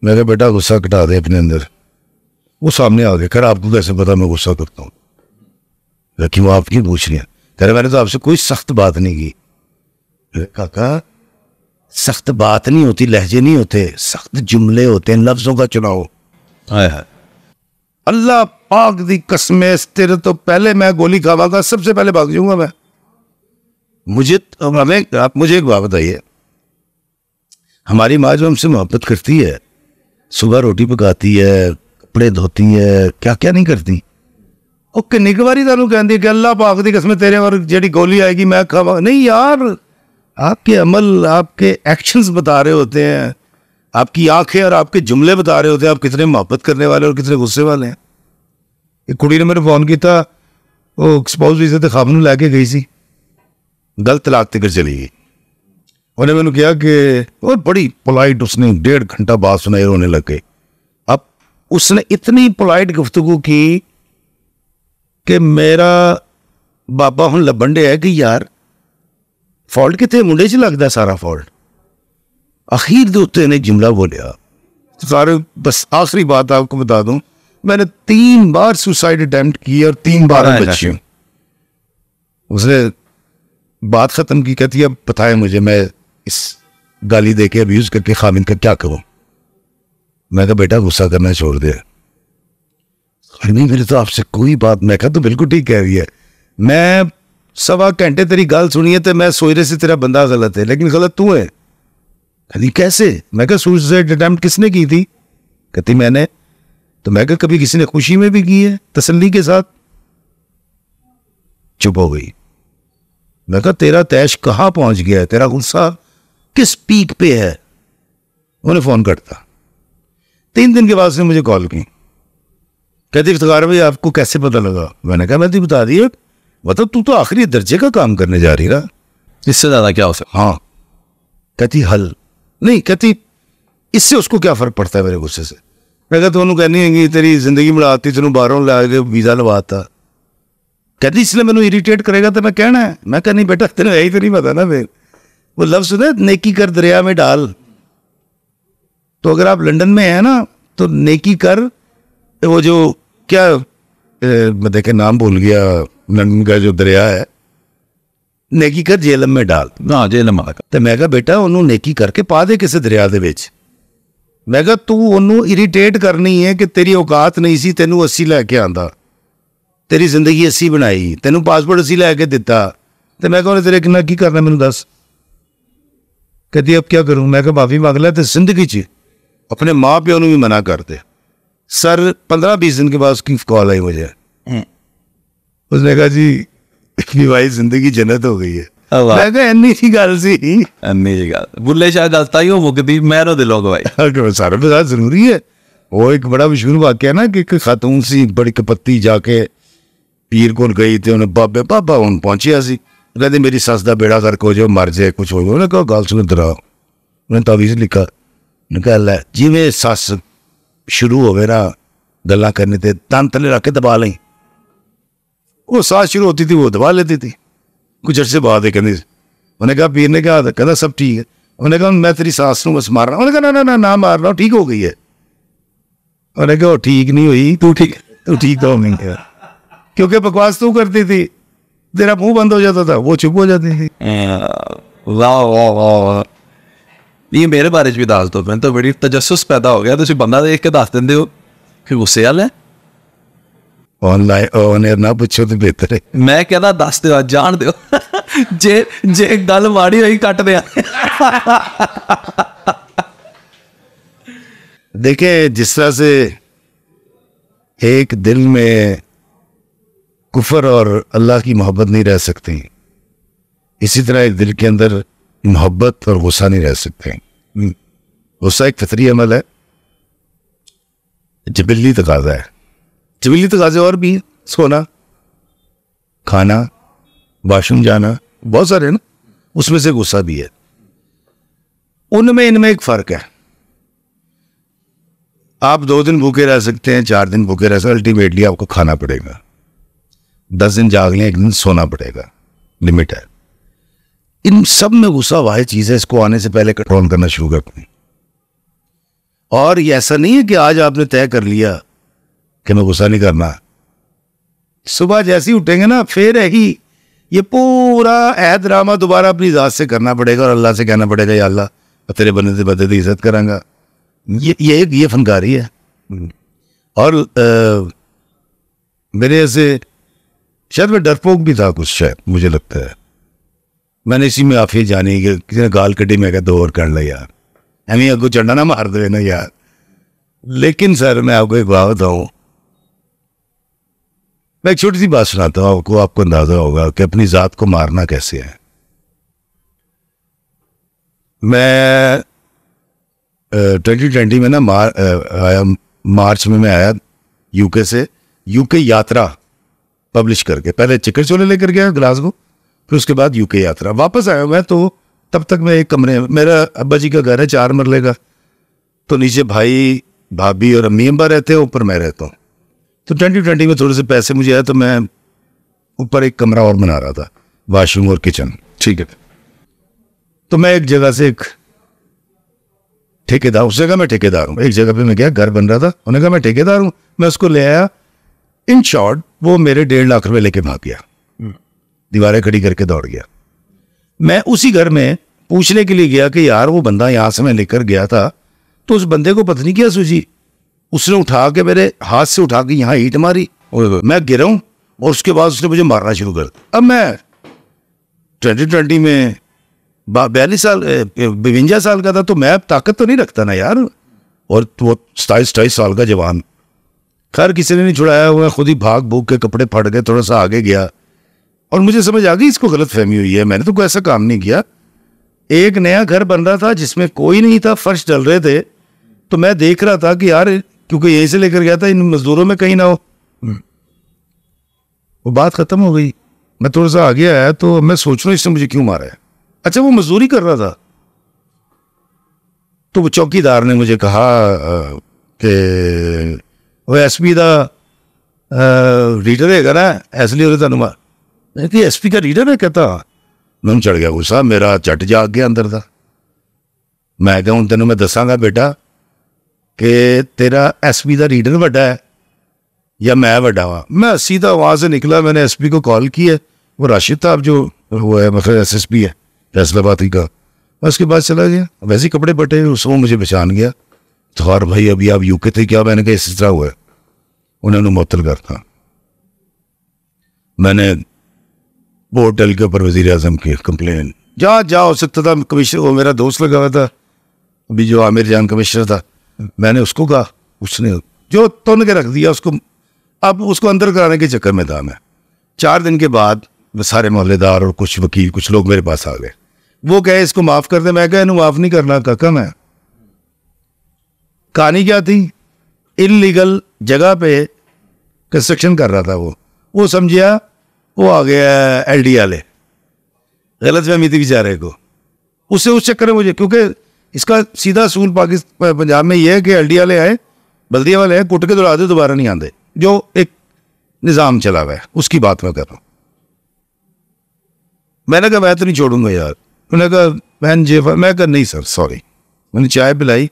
मेरे बेटा गुस्सा कटा दे अपने अंदर वो सामने आ गए खरा आपको कैसे पता मैं गुस्सा करता हूँ लेकिन वो आप क्यों पूछ रही है कह रहे मैंने तो आपसे कोई सख्त बात नहीं की काका सख्त बात नहीं होती लहजे नहीं होते सख्त जुमले होते हैं लफ्ज़ों का चुनाव हाय हाय अल्लाह पाक दी कसमें तेरे तो पहले मैं गोली खावागा सबसे पहले भाग जाऊंगा मैं मुझे हमें तो आप मुझे एक बात बताइए हमारी माँ जो हमसे मोहब्बत करती है सुबह रोटी पकाती है कपड़े धोती है क्या क्या नहीं करती और कि ਕੁ ਵਾਰੀ ਤੁਹਾਨੂੰ ਕਹਿੰਦੀ कि अल्लाह पाक दी ਕਸਮ तेरे और जी गोली आएगी मैं खावा नहीं यार आपके अमल आपके एक्शंस बता रहे होते हैं आपकी आंखें और आपके जुमले बता रहे होते हैं आप कितने मोहब्बत करने वाले और कितने गुस्से वाले हैं एक कुड़ी ने मेरे फोन किया ਉਹ ਸਪਾਊਸ ਵੀਜ਼ੇ ਤੇ ਖਾਬ ਨੂੰ ਲੈ ਕੇ ਗਈ ਸੀ ਗਲਤ ਤਲਾਕ ਤੇ ਕਰ ਚਲੀ ਗਈ ਉਹਨੇ ਮੈਨੂੰ ਕਿਹਾ ਕਿ ਉਹ ਬੜੀ ਪੋਲਾਈਟ ਉਸਨੇ 1.5 ਘੰਟਾ ਬਾਤ ਸੁਣਾਈ ਰੋਣੇ ਲੱਗੇ ਅਬ ਉਸਨੇ ਇਤਨੀ ਪੋਲਾਈਟ ਗੁਫ਼ਤਗੂ ਕੀ ਕਿ ਮੇਰਾ ਬਾਬਾ ਹੁਣ ਲੱਭਣ ਡਿਆ ਕਿ ਯਾਰ ਫਾਲਟ ਕਿਤੇ ਮੁੰਡੇ 'ਚ ਲੱਗਦਾ ਸਾਰਾ ਫਾਲਟ आखिर दोते ने जुमला बोलिया तो सारे बस आखिरी बात आपको बता दूं मैंने तीन बार सुसाइड अटैम्प्ट की और तीन बार बची हूँ उसने बात ख़त्म की कहती है बताए मुझे मैं इस गाली दे के अब्यूज़ करके खामिन का क्या करूं मैं कहा बेटा गुस्सा करना छोड़ दे नहीं मेरे तो आपसे कोई बात मैं कहा तो बिल्कुल ठीक कह रही है मैं सवा घंटे तेरी गाल सुनी है तो मैं सोच रहे से तेरा बंदा गलत है लेकिन गलत तू है कहती कैसे मैं कहा सुसाइड अटैम्प्ट किसने की थी कहती मैंने तो मैं कहा कभी किसी ने खुशी में भी की है तसल्ली के साथ चुप हो गई मैं कहा तेरा तैश कहाँ पहुंच गया है तेरा गुस्सा किस पीक पे है उन्हें फोन करता तीन दिन के बाद से मुझे कॉल की कहती इफ्तार भाई आपको कैसे पता लगा मैंने कहा मैं तो बता दिए मतलब तू तो आखिरी दर्जे का काम करने जा रही ना इससे ज़्यादा क्या हो सकता हाँ कहती हल नहीं कहती इससे उसको क्या फ़र्क पड़ता है मेरे गुस्से से मैं कहता उन्होंने कहनी है तेरी जिंदगी मिलाती तेन बारो ला के वीज़ा लवाता कहती इसलिए मैंने इरीटेट करेगा तो मैं कहना है मैं कहनी बेटा तेन ही तो नहीं पता ना फिर वो लफ्ज़ सुना नेकी कर दरिया में डाल तो अगर आप लंदन में हैं ना तो नेकी कर वो जो क्या ए, मैं देखे नाम भूल गया लंदन का जो दरिया है ਨੇਕੀ ਕਰ ਜੇਲਮ ਮੇ ਡਾਲ ਨਾ ਜੇਲਮ ਆ ਤੇ ਮੈਂ ਕਿਹਾ ਬੇਟਾ ਉਹਨੂੰ ਨੇਕੀ ਕਰਕੇ ਪਾ ਦੇ ਕਿਸੇ ਦਰਿਆ ਦੇ ਵਿੱਚ ਮੈਂ ਕਿਹਾ ਤੂੰ ਉਹਨੂੰ ਇਰੀਟੇਟ ਕਰਨੀ ਹੈ ਕਿ ਤੇਰੀ ਔਕਾਤ ਨਹੀਂ ਸੀ ਤੈਨੂੰ ਅਸੀਂ ਲੈ ਕੇ ਆਂਦਾ ਤੇਰੀ ਜ਼ਿੰਦਗੀ ਅਸੀਂ ਬਣਾਈ ਤੈਨੂੰ ਪਾਸਪੋਰਟ ਅਸੀਂ ਲੈ ਕੇ ਦਿੱਤਾ ਤੇ ਮੈਂ ਕਿਹਾ ਉਹਨੇ ਤੇਰੇ ਕਿੰਨਾ ਕੀ ਕਰਨਾ ਮੈਨੂੰ ਦੱਸ ਕਦੀ ਅਬ ਕੀ ਕਰੂੰ ਮੈਂ ਕਿਹਾ ਮਾਫੀ ਮੰਗ ਲੈ ਤੇ ਜ਼ਿੰਦਗੀ 'ਚ ਆਪਣੇ ਮਾਪਿਆਂ ਨੂੰ ਵੀ ਮਨਾ ਕਰ ਦੇ ਸਰ 15 20 ਦਿਨ ਕੇ ਬਾਅਦ ਕਾਲ ਆਈ ਹੋ मुझे ਉਸਨੇ ਕਹਾ ਜੀ ਵੀ ਵਾਈ ਜ਼ਿੰਦਗੀ ਜਨਤ ਹੋ ਗਈ ਹੈ ਮੈਂ ਕਿਹਾ ਇੰਨੀ ਸੀ ਗੱਲ ਸੀ ਇੰਨੀ ਜੀ ਗੱਲ ਬੁੱਲੇ ਸ਼ਾਹ ਦੱਸਤਾ ਹੀ ਉਹ ਮੁਕਦੀ ਮਹਿਰੋ ਦੇ ਲੋਗ ਭਾਈ ਸਾਰੇ ਬਜ਼ਾਰ ਜ਼ਰੂਰੀ ਹੈ ਉਹ ਇੱਕ ਬੜਾ ਮਸ਼ਹੂਰ ਵਾਕਿਆ ਨਾ ਕਿ ਇੱਕ ਖਾਤੂਨ ਸੀ ਬੜੀ ਕਪੱਤੀ ਜਾ ਕੇ ਪੀਰ ਕੋਲ ਗਈ ਤੇ ਉਹਨੇ ਬਾਬੇ ਬਾਬਾ ਉਹਨ ਪਹੁੰਚਿਆ ਸੀ ਕਹਿੰਦੇ ਮੇਰੀ ਸੱਸ ਦਾ ਬੇੜਾ ਕਰ ਕੋ ਜੋ ਮਰ ਜੇ ਕੁਝ ਹੋ ਜਾਵੇ ਉਹਨੇ ਕਹਾ ਗੱਲ ਸੁਣ ਦਰਾ ਉਹਨੇ ਤਾਵੀਜ਼ ਲਿਖਾ ਨਿਕਾਲ ਲੈ ਜਿਵੇਂ ਸੱਸ ਸ਼ੁਰੂ ਹੋਵੇ ਨਾ ਗੱਲਾਂ ਕਰਨੇ ਤੇ ਤੰਤਲੇ ਰੱਖ ਕੇ ਦਬਾ ਲਈ वो सास शुरू होती थी वो दबा लेती थी कुछ अरसे बाद कहती उन्हें कहा पीर ने कहा कहता सब ठीक है उन्हें कहा मैं तेरी सास को बस मार रहा हूँ उन्हें कहा ना ना ना मार रहा हूँ ठीक हो गई है उन्हें कहा ठीक नहीं हुई तू ठीक तू ठीक तो नहीं है क्योंकि बकवास तू करती थी तेरा मुंह बंद हो जाता था वो चुप हो जाती थी वाह वाह वाह ਇਹ ਮੇਰੇ ਬਾਰੇ ਚ ਵੀ ਦੱਸ ਦੋ ਮੈਨੂੰ ਤਾਂ ਬੜੀ ਤਜੱਸਸ ਪੈਦਾ ਹੋ ਗਿਆ ਤੁਸੀਂ ਬੰਦਾ ਦੇਖ ਕੇ ਦੱਸ ਦਿੰਦੇ ਹੋ ਕਿ ਆਨਲਾਈਨ ਔਨ ਨਾ ਪੁੱਛੋ ਤੇ ਬਿਹਤਰ ਹੈ ਮੈਂ ਕਹਿੰਦਾ ਦੱਸ ਦਿਓ ਜਾਣ ਦਿਓ ਜੇ ਜੇ ਗੱਲ ਮਾੜੀ ਹੋਈ ਕੱਟ ਦਿਆਂ जिस तरह से एक दिल में कुफर और अल्लाह की मोहब्बत नहीं रह सकती इसी तरह एक दिल के अंदर मोहब्बत और गुस्सा नहीं रह सकते हम्म, गुस्सा एक फितरी अमल है जबिली तकाजा है जमीली तकाजे तो और भी है सोना खाना वाशरूम जाना बहुत सारे ना उसमें से गुस्सा भी है उनमें इनमें एक फ़र्क है आप दो दिन भूखे रह सकते हैं चार दिन भूखे रह सकते अल्टीमेटली आपको खाना पड़ेगा दस दिन जाग लें एक दिन सोना पड़ेगा लिमिट है इन सब में गुस्सा वाह चीज़ है इसको आने से पहले कंट्रोल करना शुरू कर और ये ऐसा नहीं है कि आज आपने तय कर लिया कि मैं गुस्सा नहीं करना सुबह जैसे ही उठेंगे ना फिर ही ये पूरा ऐ ड्रामा दोबारा अपनी ज़ात से करना पड़ेगा और अल्लाह से कहना पड़ेगा या अल्लाह तेरे बंदे से बदे तो इज्जत करांगा ये ये ये फनकारी है हम्म। और आ, मेरे ऐसे शायद मैं डरपोक भी था कुछ शायद मुझे लगता है मैंने इसी में आफिया जानी कि किसी ने गाल कटी मैं दो और कर लिया यार हमें अगो चंडा ना मार दे ना यार लेकिन सर मैं आपको एक बात बताऊँ मैं एक छोटी सी बात सुनाता हूँ आपको आपको अंदाजा होगा कि अपनी जात को मारना कैसे है मैं ट्वेंटी ट्वेंटी में ना मार आया मार्च में मैं आया यूके से यूके यात्रा पब्लिश करके पहले चिकर चोले लेकर गया ग्लासगो फिर उसके बाद यूके यात्रा वापस आया मैं तो तब तक मैं एक कमरे में मेरा अब्बा जी का घर है चार मरले का तो नीचे भाई भाभी और अम्मी अम्बा रहते हैं ऊपर मैं रहता हूँ तो ट्वेंटी ट्वेंटी में थोड़े से पैसे मुझे आए तो मैं ऊपर एक कमरा और बना रहा था वाशरूम और किचन ठीक है तो मैं एक जगह से एक ठेकेदार उस जगह मैं ठेकेदार हूँ एक जगह पे मैं गया घर बन रहा था उन्होंने कहा मैं ठेकेदार हूँ मैं उसको ले आया इन शॉर्ट वो मेरे डेढ़ लाख रुपए लेके भाग गया हम्म। दीवारें खड़ी करके दौड़ गया मैं उसी घर में पूछने के लिए गया कि यार वो बंदा यहाँ से मैं लेकर गया था तो उस बंदे को पत्नी क्या सूझी उसने उठा के मेरे हाथ से उठा के यहाँ ईट मारी मैं गिरा हूँ और उसके बाद उसने मुझे मारना शुरू कर अब मैं ट्वेंटी ट्वेंटी में बयालीस साल बवंजा साल का था तो मैं अब ताकत तो नहीं रखता ना यार और वो सताईस सताईस साल का जवान खैर किसी ने नहीं छुड़ाया हुआ खुद ही भाग भूग के कपड़े फट गए थोड़ा सा आगे गया और मुझे समझ आ गई इसको गलत फहमी हुई है मैंने तो कोई ऐसा काम नहीं किया एक नया घर बन रहा था जिसमें कोई नहीं था फर्श डल रहे थे तो मैं देख रहा था कि यार क्योंकि यहीं से लेकर गया था इन मजदूरों में कहीं ना हो हम्म। वो बात खत्म हो गई मैं थोड़ा सा आगे आया तो मैं सोच रहा हूँ इसने मुझे क्यों मारा है अच्छा वो मजदूरी कर रहा था तो वो चौकीदार ने मुझे कहा कि वो एस पी का रीडर है ना इसलिए उन्हें कि एस पी का रीडर है कहता मैं चढ़ गया गुस्सा मेरा चट जाग गया अंदर का मैं क्या हूँ तेन मैं दसागा बेटा कि तेरा पी का रीडर व्डा है या मैं व्डा हुआ मैं सीधा वहाँ से निकला मैंने एस पी को कॉल किया वो राशिद साहब जो वो है मतलब एस एस पी है ही का उसके बाद चला गया वैसे कपड़े बटे उस वो मुझे पहचान गया तो हर भाई अभी आप यूके थे क्या मैंने कहा इस तरह हुआ है उन्होंने कर करता मैंने पोर्टल के ऊपर वजीर अजम की कंप्लेन जहाँ जहाँ हो सकता था कमिश्नर वो मेरा दोस्त लगा हुआ था अभी जो आमिर जान कमिश्नर था मैंने उसको कहा उसने जो तुन के रख दिया उसको अब उसको अंदर कराने के चक्कर में था मैं चार दिन के बाद सारे मोहल्लेदार और कुछ वकील कुछ लोग मेरे पास आ गए वो कहे इसको माफ़ कर दे मैं कहा इन्हों माफ़ नहीं करना का कम है कहानी क्या थी इलीगल जगह पे कंस्ट्रक्शन कर रहा था वो वो समझिया वो आ गया एल डी वाले गलत फहमी थी बेचारे को उससे उस चक्कर में मुझे क्योंकि इसका सीधा असूल पाकिस्तान पंजाब में यह है कि एल वाले आए बल्दिया वाले आए कुट के दौड़ा दे दोबारा नहीं आते जो एक निज़ाम चला हुआ है उसकी बात मैं कर रहा हूँ मैंने कहा मैं तो नहीं छोड़ूंगा यार उन्होंने कहा बहन जे मैं कहा नहीं सर सॉरी मैंने चाय पिलाई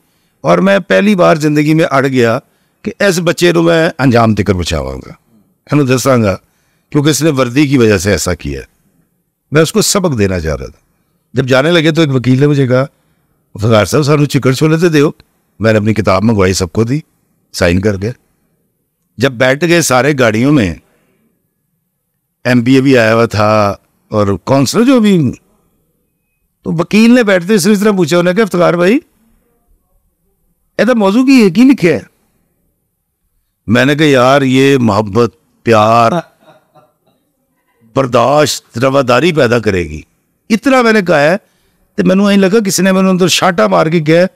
और मैं पहली बार जिंदगी में अड़ गया कि इस बच्चे को मैं अंजाम तिकर बचावागा इन्हों दसागा क्योंकि इसने वर्दी की वजह से ऐसा किया मैं उसको सबक देना चाह रहा था जब जाने लगे तो एक वकील ने मुझे कहा फकार साहब सानू चिकन छोले तो दो मैंने अपनी किताब मंगवाई सबको दी साइन कर गया जब बैठ गए सारे गाड़ियों में एम भी आया हुआ था और काउंसलर जो भी तो वकील ने बैठते इस तरह पूछा उन्हें कि फकार भाई ऐसा तो मौजू की है कि लिखे है मैंने कहा यार ये मोहब्बत प्यार बर्दाश्त रवादारी पैदा करेगी इतना मैंने कहा है ਤੇ ਮੈਨੂੰ ਐਂ ਲੱਗਾ ਕਿਸੇ ਨੇ ਮੈਨੂੰ ਅੰਦਰ ਛਾਟਾ ਮਾਰ ਕੇ ਗਿਆ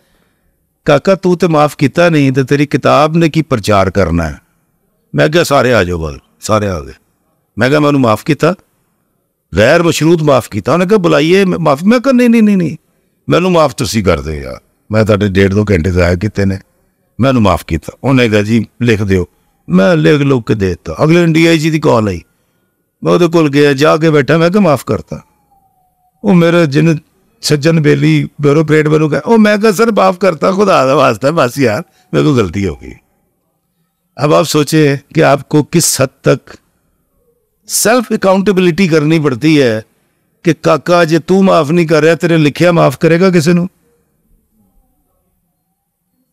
ਕਾਕਾ ਤੂੰ ਤੇ ਮਾਫ ਕੀਤਾ ਨਹੀਂ ਤੇ ਤੇਰੀ ਕਿਤਾਬ ਨੇ ਕੀ ਪ੍ਰਚਾਰ ਕਰਨਾ ਹੈ ਮੈਂ ਕਿਹਾ ਸਾਰੇ ਆ ਜਾਓ ਬਲ ਸਾਰੇ ਆ ਗਏ ਮੈਂ ਕਿਹਾ ਮੈਨੂੰ ਮਾਫ ਕੀਤਾ ਗੈਰ ਮਸ਼ਰੂਤ ਮਾਫ ਕੀਤਾ ਉਹਨੇ ਕਿਹਾ ਬੁਲਾਈਏ ਮਾਫ ਮੈਂ ਕਿਹਾ ਨਹੀਂ ਨਹੀਂ ਨਹੀਂ ਮੈਨੂੰ ਮਾਫ ਤੁਸੀਂ ਕਰ ਦਿਓ ਯਾਰ ਮੈਂ ਤੁਹਾਡੇ ਡੇਢ ਦੋ ਘੰਟੇ ਜ਼ਾਇਆ ਕੀਤੇ ਨੇ ਮੈਨੂੰ ਮਾਫ ਕੀਤਾ ਉਹਨੇ ਕਿਹਾ ਜੀ ਲਿਖ ਦਿਓ ਮੈਂ ਲਿਖ ਲੋ ਕੇ ਦਿੱਤਾ ਅਗਲੇ ਇੰਡੀਆ ਜੀ ਦੀ ਕਾਲ ਆਈ ਮੈਂ ਉਹਦੇ ਕੋਲ ਗਿਆ ਜਾ ਕੇ ਬੈਠਾ ਮੈਂ ਕਿਹਾ ਮਾਫ ਕਰਤਾ ਉਹ ਮੇਰੇ ਜਿੰਨ सज्जन बेली बेरो परेड वालों का ओ मैं कहा सर माफ करता खुदा आदा वास्ता बस यार मेरे को गलती हो गई अब आप सोचे कि आपको किस हद तक सेल्फ अकाउंटेबिलिटी करनी पड़ती है कि काका जे तू माफ नहीं कर रहा तेरे लिखिया माफ करेगा किसी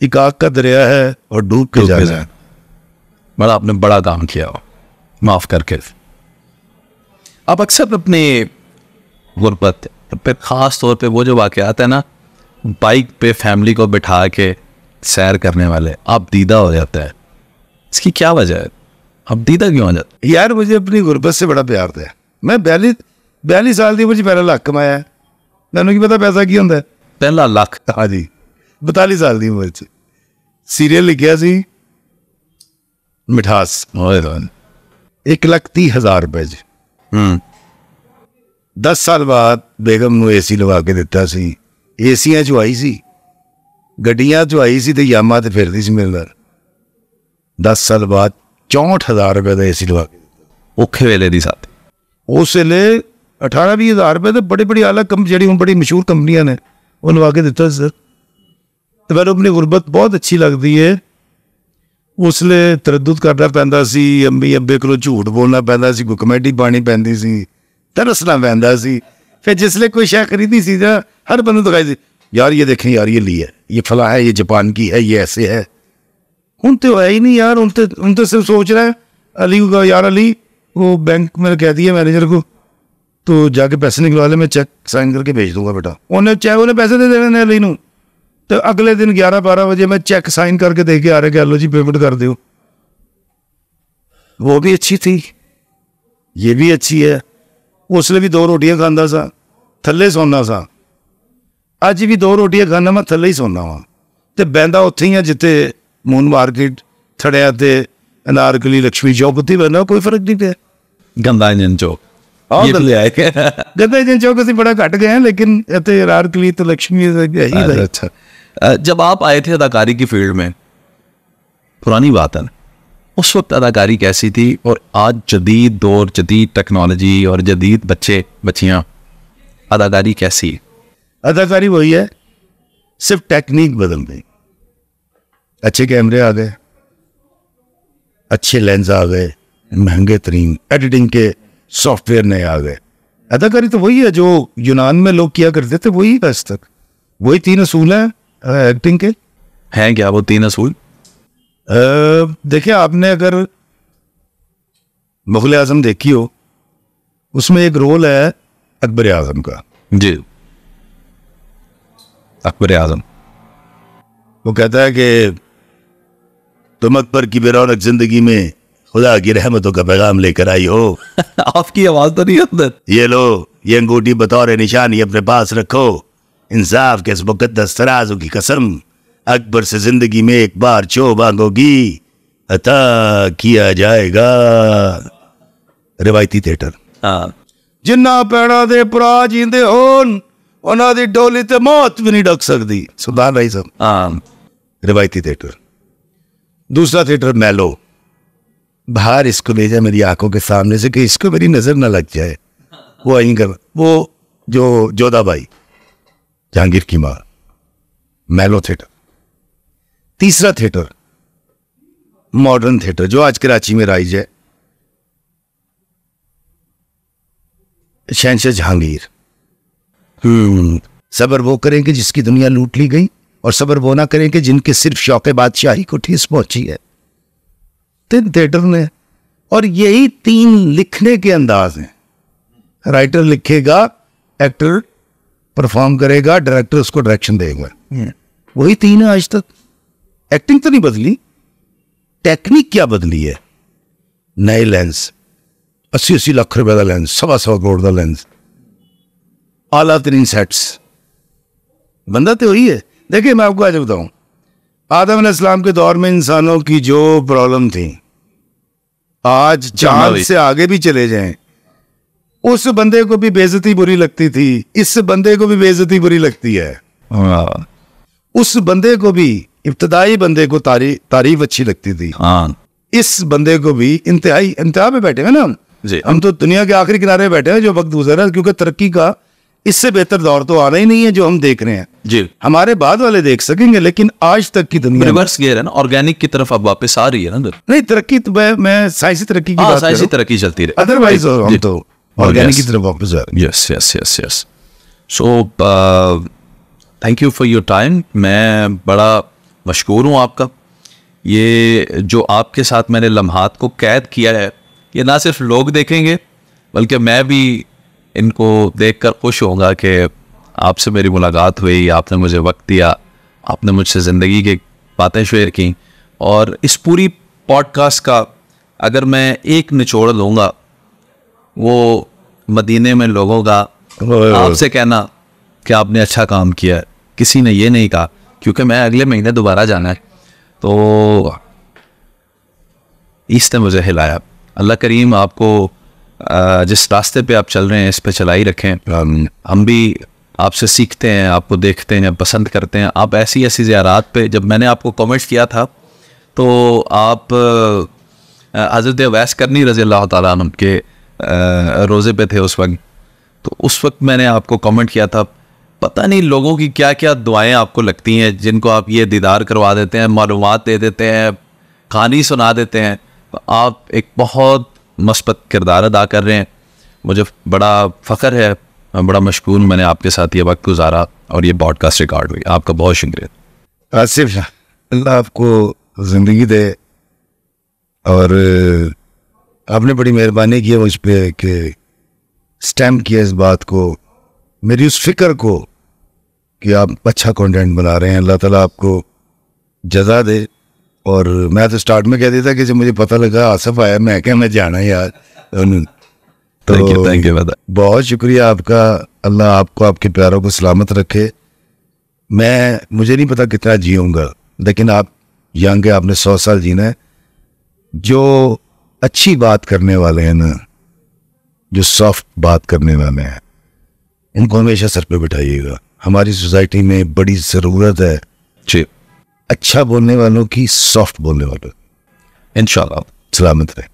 एक आग का दरिया है और डूब के जाना है बड़ा मतलब आपने बड़ा काम किया हो माफ करके आप अक्सर अपने गुरबत पे तो ख़ास तौर पे वो जो वाक़ात है ना बाइक पे फैमिली को बिठा के सैर करने वाले आप दीदा हो जाते हैं इसकी क्या वजह है अब दीदा क्यों हो जाते यार मुझे अपनी गुर्बत से बड़ा प्यार था मैं बयालीस बयालीस साल की मुझे पहला लक्ख कमाया ਤੁਹਾਨੂੰ ਕੀ पता पैसा की होंगे पहला ਲੱਖ हाँ जी बताली साल ਉਮਰ 'ਚ ਸੀਰੀਅਲ ਲਿਖਿਆ ਸੀ ਮਿਠਾਸ ਹੋਏ ਰਨ 1 ਲੱਖ 30 ਹਜ਼ਾਰ ਰੁਪਏ 10 ਸਾਲ ਬਾਅਦ ਬੇਗਮ ਨੂੰ ਏਸੀ ਲਵਾ ਕੇ ਦਿੱਤਾ ਸੀ ਏਸੀਆਂ 'ਚ ਆਈ ਸੀ ਗੱਡੀਆਂ 'ਚ ਆਈ ਸੀ ਤੇ ਯਾਮਾ ਤੇ ਫਿਰਦੀ ਸੀ ਮੇਰੇ ਨਾਲ 10 ਸਾਲ ਬਾਅਦ 64000 ਰੁਪਏ ਦਾ ਏਸੀ ਲਵਾ ਕੇ ਦਿੱਤਾ ਔਖੇ ਵੇਲੇ ਦੀ ਸਾਥ ਉਸ ਵੇਲੇ 18 20000 ਰੁਪਏ ਤੇ ਬੜੇ ਬੜੀ ਆਲਾ ਕੰਮ ਜਿਹੜੀ ਹੁਣ ਬੜੀ ਮਸ਼ਹੂਰ ਕੰਪਨੀਆਂ ਨੇ ਉਹ ਲਵਾ ਕੇ ਦਿੱਤਾ ਸਰ ਤੇ ਮੈਨੂੰ ਆਪਣੀ ਗੁਰਬਤ ਬਹੁਤ ਅੱਛੀ ਲੱਗਦੀ ਹੈ ਉਸ ਲਈ ਤਰਦਦ ਕਰਨਾ ਪੈਂਦਾ ਸੀ ਅੰਬੀ ਅੰਬੇ ਕੋਲ ਝੂਠ ਬੋਲਣਾ ਪੈਂਦਾ ਸੀ ਕਮੇਟੀ ਪਾਣੀ ਪੈਂਦੀ ਸੀ तरस ना पैदा सी फिर जिसल कोई शह खरीदी सी हर बंदे दिखाई तो दे यार ये देखें यार ये ली है ये फला है ये जापान की है ये ऐसे है उन तो है ही नहीं यार उन तो उन तो सिर्फ सोच रहा है अली को यार अली वो बैंक में कह दिया मैनेजर को तो जाके पैसे निकलवा ले मैं चेक साइन करके भेज दूंगा बेटा उन्हें चाहे उन्हें पैसे दे देने अली तो अगले दिन ग्यारह बारह बजे मैं चेक साइन करके दे के आ रहा कि लो जी पेमेंट कर दो वो भी अच्छी थी ये भी अच्छी है उसलै भी दो रोटियां खाता सा थले सौंदा सा अज्ज बी दो रोटियां खाना मैं थले ही सौंदा वा ते बैंदा उत्थें ही ऐ जित्थे मून मार्केट थड़ेआ ते अनारकली लक्ष्मी चौक उत्थें बंदा कोई फर्क नहीं पिया गंदा इंजन चौक गंदा बड़ा घट गए लेकिन अनारकली लक्ष्मी अच्छा, अच्छा। जब आप आए थे अदाकारी की फील्ड में पुरानी बात है उस वक्त अदाकारी कैसी थी और आज जदीद दौर जदीद टेक्नोलॉजी और जदीद बच्चे बच्चियाँ अदाकारी कैसी है अदाकारी वही है सिर्फ टेक्निक बदल गई अच्छे कैमरे आ गए अच्छे लेंस आ गए महंगे तरीन एडिटिंग के सॉफ्टवेयर नए आ गए अदाकारी तो वही है जो यूनान में लोग किया करते थे वही आज तक वही तीन असूल हैं एक्टिंग के हैं क्या वो तीन असूल देखिए आपने अगर मुगल आजम देखी हो उसमें एक रोल है अकबर आजम का जी अकबर आजम वो कहता है कि तुम अकबर की बेरौनक जिंदगी में खुदा की रहमतों का पैगाम लेकर आई हो <laughs> आपकी आवाज तो नहीं अंदर ये लो ये अंगूठी बतौर निशानी अपने पास रखो इंसाफ के इस मुकदस तराजों की कसम अकबर से जिंदगी में एक बार चो मांगोगी अता किया जाएगा रिवायती थिएटर हाँ ਜਿਨ੍ਹਾਂ ਪੈਣਾ ਦੇ ਭਰਾ ਜਿੰਦੇ ਹੋਣ ਉਹਨਾਂ ਦੀ ਡੋਲੀ ਤੇ ਮੌਤ ਵੀ ਨਹੀਂ ਡਕ ਸਕਦੀ ਸੁਲਤਾਨ ਰਾਈ ਸਾਹਿਬ ਹਾਂ ਰਿਵਾਇਤੀ दूसरा थिएटर मैलो बाहर इसको भेजा मेरी आंखों के सामने से कि इसको मेरी नज़र ना लग जाए वो आई कर वो जो जोधा भाई जहांगीर की माँ मैलो थिएटर तीसरा थिएटर मॉडर्न थिएटर जो आज कराची में राइज है शहनशाह जहांगीर हम्म। सबर वो करेंगे जिसकी दुनिया लूट ली गई और सबर वो ना करेंगे जिनके सिर्फ शौके बादशाही को ठेस पहुंची है तीन थिएटर ने और यही तीन लिखने के अंदाज हैं राइटर लिखेगा एक्टर परफॉर्म करेगा डायरेक्टर उसको डायरेक्शन देगा हम्म। वही तीन है आज तक एक्टिंग तो नहीं बदली टेक्निक क्या बदली है नए लेंस अस्सी अस्सी लख रुपए का लेंस सवा सवा करोड़ का लेंस आला तरीन सेट्स बंदा तो वही है देखिए मैं आपको आज बताऊं आदम इस्लाम के दौर में इंसानों की जो प्रॉब्लम थी आज चांद से आगे भी चले जाए उस बंदे को भी बेजती बुरी लगती थी इस बंदे को भी बेजती बुरी लगती है हाँ। उस बंदे को भी इब्तदाई बंदे को तारी, तारीफ अच्छी लगती थी हाँ इस बंदे को भी इंतहाई इंतहा पे बैठे हैं ना हम जी हम तो दुनिया के आखिरी किनारे बैठे हैं जो वक्त गुजर रहा है क्योंकि तरक्की का इससे बेहतर दौर तो आना ही नहीं है जो हम देख रहे हैं जी हमारे बाद वाले देख सकेंगे लेकिन आज तक की दुनिया रिवर्स गियर है ना ऑर्गेनिक की तरफ अब वापस आ रही है ना नहीं तरक्की तो मैं मैं साइंसी तरक्की की आ, हाँ, बात साइंसी तरक्की चलती रही अदरवाइज हम तो ऑर्गेनिक की तरफ वापस आ रहे yes yes yes yes so thank you for your time मैं बड़ा मशहूर हूँ आपका ये जो आपके साथ मैंने लम्हात को कैद किया है ये ना सिर्फ लोग देखेंगे बल्कि मैं भी इनको देख कर खुश होगा कि आपसे मेरी मुलाकात हुई आपने मुझे वक्त दिया आपने मुझसे ज़िंदगी की बातें शेयर की और इस पूरी पॉडकास्ट का अगर मैं एक निचोड़ लूँगा वो मदीने में लोगों का आपसे कहना कि आपने अच्छा काम किया किसी ने ये नहीं कहा क्योंकि मैं अगले महीने दोबारा जाना है तो इसने मुझे हिलाया अल्लाह करीम आपको जिस रास्ते पे आप चल रहे हैं इस पे चला ही रखें हम भी आपसे सीखते हैं आपको देखते हैं पसंद करते हैं आप ऐसी ऐसी ज़्यारात पे जब मैंने आपको कमेंट किया था तो आप हज़रत अवैस करनी रज़ी अल्लाह तुम के रोज़े पे थे उस वक्त तो उस वक्त मैंने आपको कमेंट किया था पता नहीं लोगों की क्या क्या दुआएं आपको लगती हैं जिनको आप ये दीदार करवा देते हैं मालूम दे देते हैं कहानी सुना देते हैं तो आप एक बहुत मस्बत किरदार अदा कर रहे हैं मुझे बड़ा फ़ख्र है बड़ा मशगूल मैंने आपके साथ ये वक्त गुजारा और ये ब्रॉडकास्ट रिकॉर्ड हुई आपका बहुत शुक्रिया आसिफ अल्लाह आपको ज़िंदगी दे और आपने बड़ी मेहरबानी की है मुझ पर कि स्टैम्प किया इस बात को मेरी उस फिक्र को कि आप अच्छा कंटेंट बना रहे हैं अल्लाह ताला आपको जजा दे और मैं तो स्टार्ट में कह देता कि जब मुझे पता लगा आसफ आया मैं क्या मैं जाना यार तो, तो thank you, thank बहुत शुक्रिया आपका अल्लाह आपको आपके प्यारों को सलामत रखे मैं मुझे नहीं पता कितना जीऊँगा लेकिन आप यंग है आपने सौ साल जीना है जो अच्छी बात करने वाले हैं ना जो सॉफ्ट बात करने वाले हैं उनको हमेशा सर पे बिठाइएगा हमारी सोसाइटी में बड़ी ज़रूरत है जी अच्छा बोलने वालों की सॉफ्ट बोलने वालों इन सलामत रहे